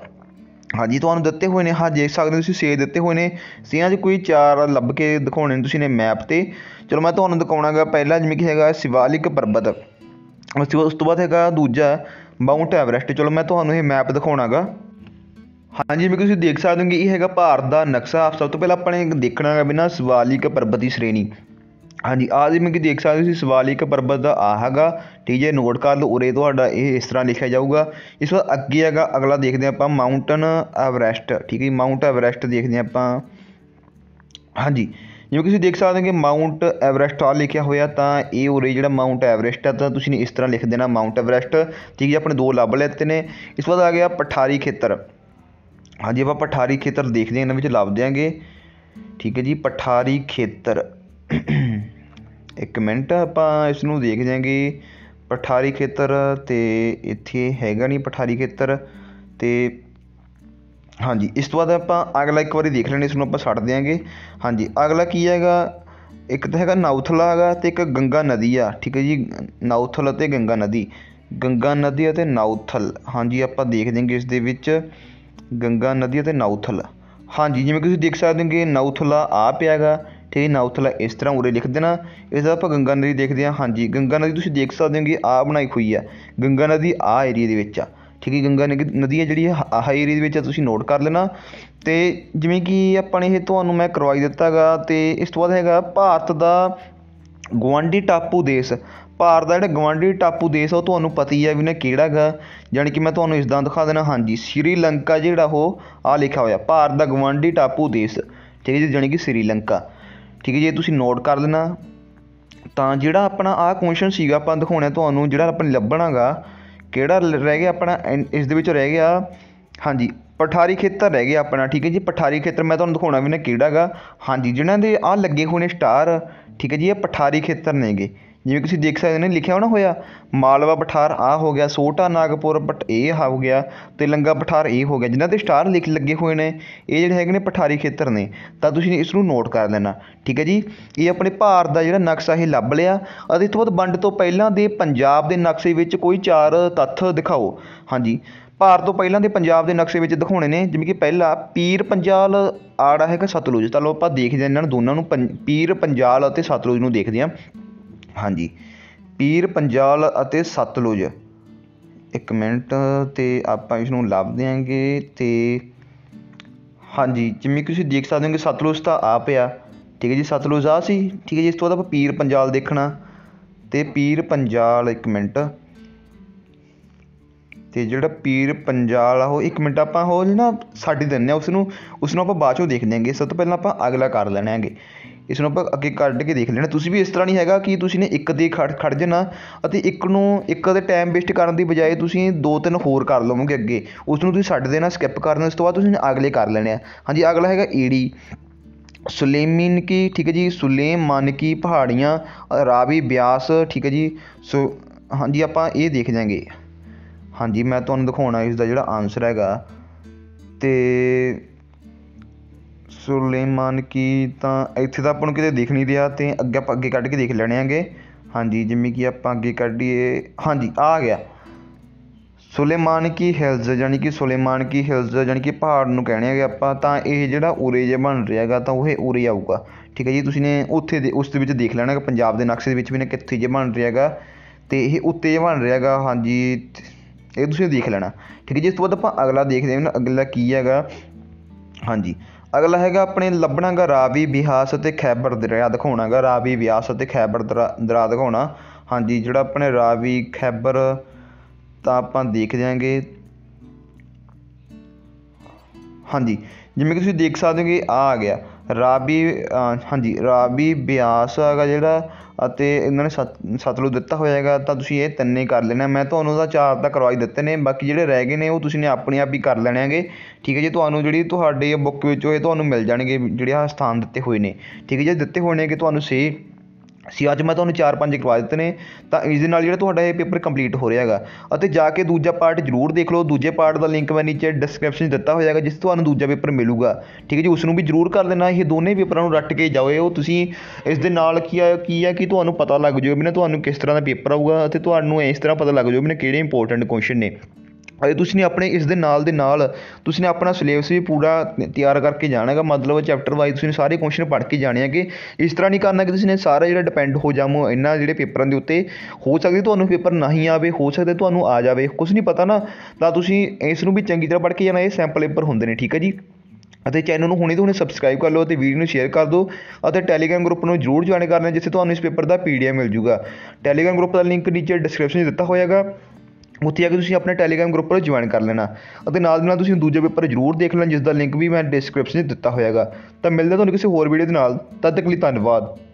ਹਾਂਜੀ ਤੁਹਾਨੂੰ ਦਿੱਤੇ ਹੋਏ ਨੇ ਹਾਂ ਦੇਖ ਸਕਦੇ ਤੁਸੀਂ ਛੇ ਦਿੱਤੇ ਹੋਏ ਨੇ ਛੇਆਂ 'ਚ ਕੋਈ ਚਾਰ ਲੱਭ ਕੇ ਦਿਖਾਉਣੇ ਨੇ ਤੁਸੀਂ ਨੇ ਮੈਪ ਤੇ ਚਲੋ ਮੈਂ ਤੁਹਾਨੂੰ ਦਿਖਾਉਣਾਗਾ ਪਹਿਲਾ ਜਿਵੇਂ ਕਿ ਹੈਗਾ ਸ਼ਿਵਾਲਿਕ ਪਰਬਤ ਉਸ ਤੋਂ ਬਾਅਦ ਹੈਗਾ ਦੂਜਾ ਮਾਊਂਟ ਐਵਰੈਸਟ ਚਲੋ ਮੈਂ ਤੁਹਾਨੂੰ ਇਹ ਮੈਪ ਦਿਖਾਉਣਾਗਾ ਹਾਂਜੀ ਮੈਂ ਤੁਸੀਂ ਦੇਖ ਸਕਦੇ ਹੋ ਕਿ ਇਹ ਹੈਗਾ ਭਾਰਤ ਦਾ ਨਕਸ਼ਾ ਸਭ ਤੋਂ ਪਹਿਲਾਂ ਆਪਣੇ ਦੇਖਣਾ ਹੈਗਾ ਬਿਨਾ ਸਵਾਲਿਕ ਪਰਬਤੀ ਸ਼੍ਰੇਣੀ ਹਾਂਜੀ ਆਹ ਜਿਵੇਂ ਕਿ ਦੇਖ ਸਕਦੇ ਤੁਸੀਂ ਸਵਾਲਿਕ ਪਰਬਤ ਦਾ ਆ ਹੈਗਾ ਠੀਕ ਹੈ ਨੋਟ ਕਰ ਲਓ ਉਰੇ ਤੁਹਾਡਾ ਇਹ ਇਸ ਤਰ੍ਹਾਂ ਲਿਖਿਆ ਜਾਊਗਾ ਇਸ ਤੋਂ ਅੱਗੇ ਹੈਗਾ ਅਗਲਾ ਦੇਖਦੇ ਆਪਾਂ ਮਾਊਂਟਨ ਐਵਰੈਸਟ ਠੀਕ ਹੈ ਮਾਊਂਟ ਐਵਰੈਸਟ ਦੇਖਦੇ ਆਪਾਂ ਹਾਂਜੀ ਜਿਵੇਂ ਤੁਸੀਂ ਦੇਖ ਸਕਦੇ ਹੋ ਕਿ ਮਾਊਂਟ ਐਵਰੈਸਟ ਆ ਲਿਖਿਆ ਹੋਇਆ ਤਾਂ ਇਹ ਉਰੇ ਜਿਹੜਾ ਮਾਊਂਟ ਐਵਰੈਸਟ ਆ ਤਾਂ ਤੁਸੀਂ ਇਸ ਤਰ੍ਹਾਂ ਲਿਖ ਦੇਣਾ ਮਾਊਂਟ ਐਵਰੈਸਟ ਠੀਕ ਹੈ ਆਪਣੇ ਦੋ ਲੱਭ ਲੈਤੇ ਨੇ ਇਸ ਤੋਂ ਬਾਅਦ ਆ ਗਿਆ ਪਠਾਰੀ ਖੇਤਰ ਹਾਂਜੀ ਆਪਾਂ ਪਠਾਰੀ ਖੇਤਰ ਦੇਖਦੇ ਹਾਂ ਇਹਨਾਂ ਵਿੱਚ ਲੱਭਦੇ ਆਂਗੇ ਠੀਕ ਹੈ ਜੀ ਪਠਾਰੀ ਖੇਤਰ ਇੱਕ ਮਿੰਟ ਆਪਾਂ ਇਸ ਨੂੰ ਦੇਖ ਜਾਾਂਗੇ ਪਠਾਰੀ ਖੇਤਰ ਤੇ ਇੱਥੇ ਹੈਗਾ ਨਹੀਂ ਪਠਾਰੀ ਖੇਤਰ ਤੇ ਹਾਂਜੀ ਇਸ ਤੋਂ ਬਾਅਦ ਆਪਾਂ ਅਗਲਾ ਇੱਕ ਵਾਰੀ ਦੇਖ ਲੈਣੇ ਇਸ ਨੂੰ ਆਪਾਂ ਛੱਡ ਦਿਆਂਗੇ ਹਾਂਜੀ ਅਗਲਾ ਕੀ ਹੈਗਾ ਇੱਕ ਤਾਂ ਹੈਗਾ ਨਾਉਥਲਾ ਹੈਗਾ ਤੇ ਇੱਕ ਗੰਗਾ ਨਦੀ ਆ ਠੀਕ ਹੈ ਜੀ ਨਾਉਥਲ ਅਤੇ ਗੰਗਾ ਨਦੀ ਗੰਗਾ ਨਦੀ ਅਤੇ ਨਾਉਥਲ ਹਾਂਜੀ ਆਪਾਂ ਦੇਖ ਜਾਾਂਗੇ ਇਸ ਦੇ ਵਿੱਚ ਗੰਗਾ ਨਦੀ ਅਤੇ ਨਾਉਥਲ ਹਾਂਜੀ ਜਿਵੇਂ ਕਿ ਤੁਸੀਂ ਦੇਖ ਸਕਦੇ ਹੋ ਕਿ ਨਾਉਥਲਾ ਆ ਪਿਆ ਹੈਗਾ ਠੀਕ ਹੈ ਨਾਉਥਲਾ ਇਸ ਤਰ੍ਹਾਂ ਉਰੇ ਲਿਖ ਦੇਣਾ ਇਸ ਦਾ ਆਪਾਂ ਗੰਗਾ ਨਦੀ ਦੇਖਦੇ ਹਾਂ ਹਾਂਜੀ ਗੰਗਾ ਨਦੀ ਤੁਸੀਂ ਦੇਖ ਸਕਦੇ ਹੋ ਕਿ ਆ ਬਣਾਈ ਹੋਈ ਆ ਗੰਗਾ ਨਦੀ ਆ ਏਰੀਆ ਦੇ ਵਿੱਚ ਆ ਠੀਕ ਹੈ ਗੰਗਾ ਨਦੀ ਹੈ ਜਿਹੜੀ ਆਹ ਏਰੀਆ ਦੇ ਵਿੱਚ ਆ ਤੁਸੀਂ ਨੋਟ ਕਰ ਲੈਣਾ ਤੇ ਜਿਵੇਂ ਕਿ ਆਪਾਂ ਨੇ ਇਹ ਤੁਹਾਨੂੰ ਮੈਂ ਕਰਵਾਈ ਦਿੱਤਾਗਾ ਤੇ ਇਸ ਤੋਂ ਬਾਅਦ ਹੈਗਾ ਭਾਰਤ ਦਾ ਗਵਾਂਡੀ ਟਾਪੂ ਦੇਸ਼ ਭਾਰਤ ਦਾ ਜਿਹੜਾ ਗਵਾਂਢੀ ਟਾਪੂ ਦੇਸ਼ ਉਹ ਤੁਹਾਨੂੰ ਪਤਾ ਹੀ ਹੈ ਵੀ ਨੇ ਕਿਹੜਾ ਹੈਗਾ ਜਾਣੀ ਕਿ ਮੈਂ ਤੁਹਾਨੂੰ ਇਸ ਦਾ ਦਿਖਾ ਦੇਣਾ ਹਾਂਜੀ ਲੰਕਾ ਜਿਹੜਾ ਉਹ ਆ ਲਿਖਿਆ ਹੋਇਆ ਭਾਰਤ ਦਾ ਗਵਾਂਢੀ ਟਾਪੂ ਦੇਸ਼ ਠੀਕ ਹੈ ਜੀ ਜਾਣੀ ਕਿ ਲੰਕਾ ਠੀਕ ਹੈ ਜੀ ਤੁਸੀਂ ਨੋਟ ਕਰ ਲੈਣਾ ਤਾਂ ਜਿਹੜਾ ਆਪਣਾ ਆ ਕੁਐਸਚਨ ਸੀਗਾ ਆਪਾਂ ਦਿਖਾਉਣਾ ਤੁਹਾਨੂੰ ਜਿਹੜਾ ਆਪਾਂ ਲੱਭਣਾਗਾ ਕਿਹੜਾ ਰਹਿ ਗਿਆ ਆਪਣਾ ਇਸ ਦੇ ਵਿੱਚ ਰਹਿ ਗਿਆ ਹਾਂਜੀ ਪਠਾਰੀ ਖੇਤਰ ਰਹਿ ਗਿਆ ਆਪਣਾ ਠੀਕ ਹੈ ਜੀ ਪਠਾਰੀ ਖੇਤਰ ਮੈਂ ਤੁਹਾਨੂੰ ਦਿਖਾਉਣਾ ਵੀ ਨਾ ਕਿਹੜਾਗਾ ਹਾਂਜੀ ਜਿਨ੍ਹਾਂ ਦੇ ਆ ਲੱਗੇ ਹੋਣੇ ਸਟਾਰ ਠੀਕ ਹੈ ਜੀ ਇਹ ਪਠਾਰੀ ਖੇਤਰ ਨੇਗੇ ਜਿਵੇਂ ਤੁਸੀਂ ਦੇਖ ਸਕਦੇ ਨੇ ਲਿਖਿਆ ਹੋਣਾ ਹੋਇਆ ਮਾਲਵਾ ਪਠਾਰ ਆਹ ਹੋ ਗਿਆ ਛੋਟਾ ਨਾਗਪੁਰ ਬਟ ਇਹ ਹੋ ਗਿਆ ਲੰਗਾ ਪਠਾਰ ਇਹ ਹੋ ਗਿਆ ਜਿਨ੍ਹਾਂ 'ਤੇ ਸਟਾਰ ਲਿਖ ਲੱਗੇ ਹੋਏ ਨੇ ਇਹ ਜਿਹੜੇ ਹੈਗੇ ਨੇ ਪਠਾਰੀ ਖੇਤਰ ਨੇ ਤਾਂ ਤੁਸੀਂ ਇਸ ਨੂੰ ਨੋਟ ਕਰ ਲੈਣਾ ਠੀਕ ਹੈ ਜੀ ਇਹ ਆਪਣੇ ਭਾਰਤ ਦਾ ਜਿਹੜਾ ਨਕਸ਼ਾ ਇਹ ਲੱਭ ਲਿਆ ਅਤੇ ਇਸ ਤੋਂ ਬਾਅਦ ਵੰਡ ਤੋਂ ਪਹਿਲਾਂ ਦੇ ਪੰਜਾਬ ਦੇ ਨਕਸ਼ੇ ਵਿੱਚ ਕੋਈ ਚਾਰ ਤੱਥ ਦਿਖਾਓ ਹਾਂਜੀ ਭਾਰਤ ਤੋਂ ਪਹਿਲਾਂ ਦੇ ਪੰਜਾਬ ਦੇ ਨਕਸ਼ੇ ਵਿੱਚ ਦਿਖਾਉਣੇ ਨੇ ਜਿਵੇਂ ਕਿ ਪਹਿਲਾ ਪੀਰ ਪੰਜਾਲ ਆੜਾ ਹੈਗਾ ਸਤਲੁਜ ਤਾਂ ਲੋ ਆਪਾਂ ਦੇਖਦੇ ਹਾਂ ਇਹਨਾਂ ਨੂੰ ਦੋਨਾਂ ਨੂੰ ਪੀਰ ਪੰਜਾਲ ਅਤੇ ਸਤਲੁਜ ਨੂੰ ਦੇਖਦੇ ਹਾਂ ਹਾਂਜੀ ਪੀਰ ਪੰਜਾਲ ਅਤੇ ਸਤਲੁਜ ਇੱਕ ਮਿੰਟ ਤੇ ਆਪਾਂ ਇਸ ਨੂੰ ਲੱਭ ਦੇਾਂਗੇ ਤੇ ਹਾਂਜੀ ਜਿਵੇਂ ਤੁਸੀਂ ਦੇਖ ਸਕਦੇ ਹੋ ਕਿ ਸਤਲੁਜ ਤਾਂ ਆ ਪਿਆ ਠੀਕ ਹੈ ਜੀ ਸਤਲੁਜ ਆ ਸੀ ਠੀਕ ਹੈ ਜੀ ਇਸ ਤੋਂ ਬਾਅਦ ਆਪਾਂ ਪੀਰ ਪੰਜਾਲ ਦੇਖਣਾ ਤੇ ਪੀਰ ਪੰਜਾਲ ਇੱਕ ਮਿੰਟ ਤੇ ਜਿਹੜਾ ਪੀਰ ਪੰਜਾਲ ਆ ਉਹ ਇੱਕ ਮਿੰਟ ਆਪਾਂ ਹੋ ਨਾ ਸਾਡੀ ਦਿੰਨੇ ਆ ਉਸ ਨੂੰ ਉਸ ਨੂੰ ਆਪਾਂ ਬਾਅਦ ਚੋਂ ਦੇਖ ਲਾਂਗੇ ਸਭ ਤੋਂ ਪਹਿਲਾਂ ਆਪਾਂ ਅਗਲਾ ਕਰ ਲੈਣਾ ਹੈਗੇ ਇਸ ਨੂੰ ਆਪਾਂ ਅੱਗੇ ਕੱਢ ਕੇ ਦੇਖ ਲੈਣਾ ਤੁਸੀਂ ਵੀ ਇਸ ਤਰ੍ਹਾਂ ਨਹੀਂ ਹੈਗਾ ਕਿ ਤੁਸੀਂ ਨੇ ਇੱਕ ਦੇ ਖੜ ਖੜ ਜਾਣਾ ਅਤੇ ਇੱਕ ਨੂੰ ਇੱਕ ਦੇ ਟਾਈਮ ਵੇਸਟ ਕਰਨ ਦੀ ਬਜਾਏ ਤੁਸੀਂ ਦੋ ਤਿੰਨ ਹੋਰ ਕਰ ਲਵੋਗੇ ਅੱਗੇ ਉਸ ਨੂੰ ਤੁਸੀਂ ਛੱਡ ਦੇਣਾ ਸਕਿੱਪ ਕਰਨਾ ਉਸ ਤੋਂ ਬਾਅਦ ਤੁਸੀਂ ਅਗਲੇ ਕਰ ਲੈਣੇ ਆ ਹਾਂਜੀ ਅਗਲਾ ਹੈਗਾ ਈੜੀ ਸੁਲੇਮਿਨ ਕੀ ਠੀਕ ਹੈ ਜੀ ਸੁਲੇਮਾਨ ਕੀ ਪਹਾੜੀਆਂ ਰਾਵੀ ਬਿਆਸ ਠੀਕ ਹੈ ਜੀ ਸੋ ਹਾਂਜੀ ਆਪਾਂ ਇਹ ਦੇਖ ਜਾਾਂਗੇ ਹਾਂਜੀ ਮੈਂ ਤੁਹਾਨੂੰ ਦਿਖਾਉਣਾ ਇਸ ਦਾ ਜਿਹੜਾ ਆਨਸਰ ਹੈਗਾ ਤੇ ਸੁਲੇਮਾਨ ਕੀ ਤਾਂ ਇੱਥੇ ਤਾਂ ਆਪਾਂ ਨੂੰ ਕਿਤੇ ਦਿਖ ਨਹੀਂ ਰਿਹਾ ਤੇ ਅੱਗੇ ਆਪਾਂ ਅੱਗੇ ਕੱਢ ਕੇ ਦੇਖ ਲੈਣੇ ਹੈਗੇ ਹਾਂਜੀ ਜਿਵੇਂ ਕਿ ਆਪਾਂ ਅੱਗੇ ਕੱਢੀਏ ਹਾਂਜੀ ਆ ਗਿਆ ਸੁਲੇਮਾਨ ਕੀ ਹਿਲਜ਼ ਯਾਨੀ ਕਿ ਸੁਲੇਮਾਨ ਕੀ ਹਿਲਜ਼ ਯਾਨੀ ਕਿ ਪਹਾੜ ਨੂੰ ਕਹਿੰਦੇ ਆਗੇ ਆਪਾਂ ਤਾਂ ਇਹ ਜਿਹੜਾ ਉਰੇ ਜੇ ਬਣ ਰਿਹਾ ਹੈਗਾ ਤਾਂ ਉਹ ਉਰੇ ਆਊਗਾ ਠੀਕ ਹੈ ਜੀ ਤੁਸੀਂ ਨੇ ਉੱਥੇ ਦੇ ਉਸ ਦੇ ਵਿੱਚ ਦੇਖ ਲੈਣਾ ਕਿ ਪੰਜਾਬ ਦੇ ਨਕਸ਼ੇ ਦੇ ਵਿੱਚ ਵੀ ਨੇ ਕਿੱਥੇ ਜੇ ਬਣ ਰਿਹਾ ਹੈਗਾ ਇਹ ਉੱਤੇ ਜੇ ਬਣ ਰਿਹਾ ਹੈਗਾ ਹਾਂਜੀ ਇਹ ਤੁਸੀਂ ਦੇਖ ਲੈਣਾ ਠੀਕ ਹੈ ਜੀ ਇਸ ਤੋਂ ਬਾਅਦ ਆਪਾਂ ਅਗਲਾ ਦੇਖਦੇ ਹਾਂ ਅਗਲਾ ਕੀ ਹੈਗਾ ਹਾਂਜੀ ਅਗਲਾ ਹੈਗਾ ਆਪਣੇ ਲੱਭਣਾਗਾ ਰਾਵੀ ਵਿਆਸ ਅਤੇ ਖੈਬਰ ਦਰਿਆ ਦਿਖਾਉਣਾਗਾ ਰਾਵੀ ਵਿਆਸ ਅਤੇ ਖੈਬਰ ਦਰਿਆ ਦਿਖਾਉਣਾ ਹਾਂਜੀ ਜਿਹੜਾ ਆਪਣੇ ਰਾਵੀ ਖੈਬਰ ਤਾਂ ਆਪਾਂ ਦੇਖ ਜਾਾਂਗੇ ਹਾਂਜੀ ਜਿਵੇਂ ਕਿ ਤੁਸੀਂ ਦੇਖ ਸਕਦੇ ਹੋ ਕਿ ਆ ਆ ਗਿਆ ਰਾਵੀ ਹਾਂਜੀ ਰਾਵੀ ਬਿਆਸ ਹੈਗਾ ਜਿਹੜਾ ਅਤੇ ਇਹਨਾਂ ਨੇ ਸਤ ਸਤਲੁਜ ਦਿੱਤਾ ਹੋਇਆ ਹੈਗਾ ਤਾਂ ਤੁਸੀਂ ਇਹ ਤਿੰਨੇ ਕਰ ਲੈਣਾ ਮੈਂ ਤੁਹਾਨੂੰ ਤਾਂ ਚਾਰ ਤਾਂ ਕਰਵਾ ਹੀ ਦਿੱਤੇ ਨੇ ਬਾਕੀ ਜਿਹੜੇ ਰਹਿ ਗਏ ਨੇ ਉਹ ਤੁਸੀਂ ਨੇ ਆਪਣੇ ਆਪ ਹੀ ਕਰ ਲੈਣੇ ਹੈਗੇ ਠੀਕ ਹੈ ਜੀ ਤੁਹਾਨੂੰ ਜਿਹੜੀ ਤੁਹਾਡੇ ਬੁੱਕ ਵਿੱਚੋਂ ਇਹ ਤੁਹਾਨੂੰ ਮਿਲ ਜਾਣਗੇ ਜਿਹੜੇ ਆ ਸਥਾਨ ਦਿੱਤੇ ਹੋਏ ਨੇ ਠੀਕ ਹੈ ਜੀ ਦਿੱਤੇ ਹੋਣੇ ਕਿ ਤੁਹਾਨੂੰ ਸੇ ਸੀ ਅੱਜ ਮੈਂ ਤੁਹਾਨੂੰ 4-5 ਕਰਵਾ ਦਿੱਤੇ ਨੇ ਤਾਂ ਇਸ ਦੇ ਨਾਲ ਜਿਹੜਾ ਤੁਹਾਡਾ ਇਹ ਪੇਪਰ ਕੰਪਲੀਟ ਹੋ ਰਿਹਾ ਹੈਗਾ ਅਤੇ ਜਾ ਕੇ ਦੂਜਾ ਪਾਰਟ ਜ਼ਰੂਰ ਦੇਖ ਲਓ ਦੂਜੇ ਪਾਰਟ ਦਾ ਲਿੰਕ ਮੈਂ ਨੀਚੇ ਡਿਸਕ੍ਰਿਪਸ਼ਨ 'ਚ ਦਿੱਤਾ ਹੋਇਆ ਹੈਗਾ ਜਿਸ ਤੁਹਾਨੂੰ ਦੂਜਾ ਪੇਪਰ ਮਿਲੂਗਾ ਠੀਕ ਹੈ ਜੀ ਉਸ ਨੂੰ ਵੀ ਜ਼ਰੂਰ ਕਰ ਲੈਣਾ ਇਹ ਦੋਨੇ ਪੇਪਰਾਂ ਨੂੰ ਰੱਟ ਕੇ ਜਾਓ ਤੁਸੀਂ ਇਸ ਦੇ ਨਾਲ ਕੀ ਆ ਕੀ ਹੈ ਕਿ ਤੁਹਾਨੂੰ ਪਤਾ ਲੱਗ ਜਾਵੇ ਵੀ ਨਾ ਤੁਹਾਨੂੰ ਕਿਸ ਤਰ੍ਹਾਂ ਦਾ ਪੇਪਰ ਆਊਗਾ ਅਤੇ ਤੁਹਾਨੂੰ ਇਸ ਤਰ੍ਹਾਂ ਪਤਾ ਲੱਗ ਜਾਵੇ ਵੀ ਨਾ ਕਿਹੜੇ ਇੰਪੋਰਟੈਂਟ ਕੁਐਸਚਨ ਨੇ ਤੁਸੀਂ ਨੇ ਆਪਣੇ ਇਸ ਦੇ ਨਾਲ ਦੇ ਨਾਲ ਤੁਸੀਂ ਨੇ ਆਪਣਾ ਸਿਲੇਬਸ ਵੀ ਪੂਰਾ ਤਿਆਰ ਕਰਕੇ ਜਾਣਾ ਹੈਗਾ ਮਤਲਬ ਚੈਪਟਰ ਵਾਈਜ਼ ਤੁਸੀਂ ਸਾਰੇ ਕੁਸ਼ਚਨ ਪੜ੍ਹ ਕੇ ਜਾਣੇ ਹੈਗੇ ਇਸ ਤਰ੍ਹਾਂ ਨਹੀਂ ਕਰਨਾ ਕਿ ਤੁਸੀਂ ਨੇ ਸਾਰਾ ਜਿਹੜਾ ਡਿਪੈਂਡ ਹੋ ਜਾਵੋ ਇਹਨਾਂ ਜਿਹੜੇ ਪੇਪਰਾਂ ਦੇ ਉੱਤੇ ਹੋ ਸਕਦਾ ਤੁਹਾਨੂੰ ਪੇਪਰ ਨਹੀਂ ਆਵੇ ਹੋ ਸਕਦਾ ਤੁਹਾਨੂੰ ਆ ਜਾਵੇ ਕੁਝ ਨਹੀਂ ਪਤਾ ਨਾ ਤਾਂ ਤੁਸੀਂ ਇਸ ਨੂੰ ਵੀ ਚੰਗੀ ਤਰ੍ਹਾਂ ਪੜ੍ਹ ਕੇ ਜਾਣਾ ਇਹ ਸੈਂਪਲ ਪੇਪਰ ਹੁੰਦੇ ਨੇ ਠੀਕ ਹੈ ਜੀ ਅਤੇ ਚੈਨਲ ਨੂੰ ਹੁਣੇ ਤੋਂ ਹੁਣੇ ਸਬਸਕ੍ਰਾਈਬ ਕਰ ਲਓ ਅਤੇ ਵੀਡੀਓ ਨੂੰ ਸ਼ੇਅਰ ਕਰ ਦਿਓ ਅਤੇ ਟੈਲੀਗ੍ਰਾਮ ਗਰੁੱਪ ਨੂੰ ਜਰੂਰ ਜੁਆਇਨ ਕਰ ਲੈਣਾ ਜਿੱਥੇ ਤੁਹਾਨੂੰ ਇਸ ਪੇਪਰ ਦਾ ਪੀਡੀਐਫ ਮਿਲ ਜੂਗਾ ਟੈਲੀਗ੍ਰਾਮ ਗਰੁੱਪ ਦਾ ਲਿੰਕ ਨੀਚੇ ਡਿਸਕ੍ਰਿਪਸ਼ਨ 'ਚ ਦਿੱਤਾ ਹੋਇਆਗਾ ਉੱਥੇ ਜਾ ਕੇ ਤੁਸੀਂ ਆਪਣੇ ਟੈਲੀਗ੍ਰਾਮ ਗਰੁੱਪ ਨੂੰ ਜੁਆਇਨ ਕਰ ਲੈਣਾ ਅਤੇ ਨਾਲ ਦੀ ਨਾਲ ਤੁਸੀਂ ਦੂਜੇ ਪੇਪਰ ਜ਼ਰੂਰ ਦੇਖ ਲੈਣਾ ਜਿਸ ਦਾ ਲਿੰਕ ਵੀ ਮੈਂ ਡਿਸਕ੍ਰਿਪਸ਼ਨ 'ਚ ਦਿੱਤਾ ਹੋਇਆ ਹੈਗਾ ਤਾਂ ਮਿਲਦੇ ਤੁਹਾਨੂੰ ਕਿਸੇ ਹੋਰ ਵੀਡੀਓ ਦੇ ਨਾਲ ਤਦ ਤੱਕ ਲਈ ਧੰਨਵਾਦ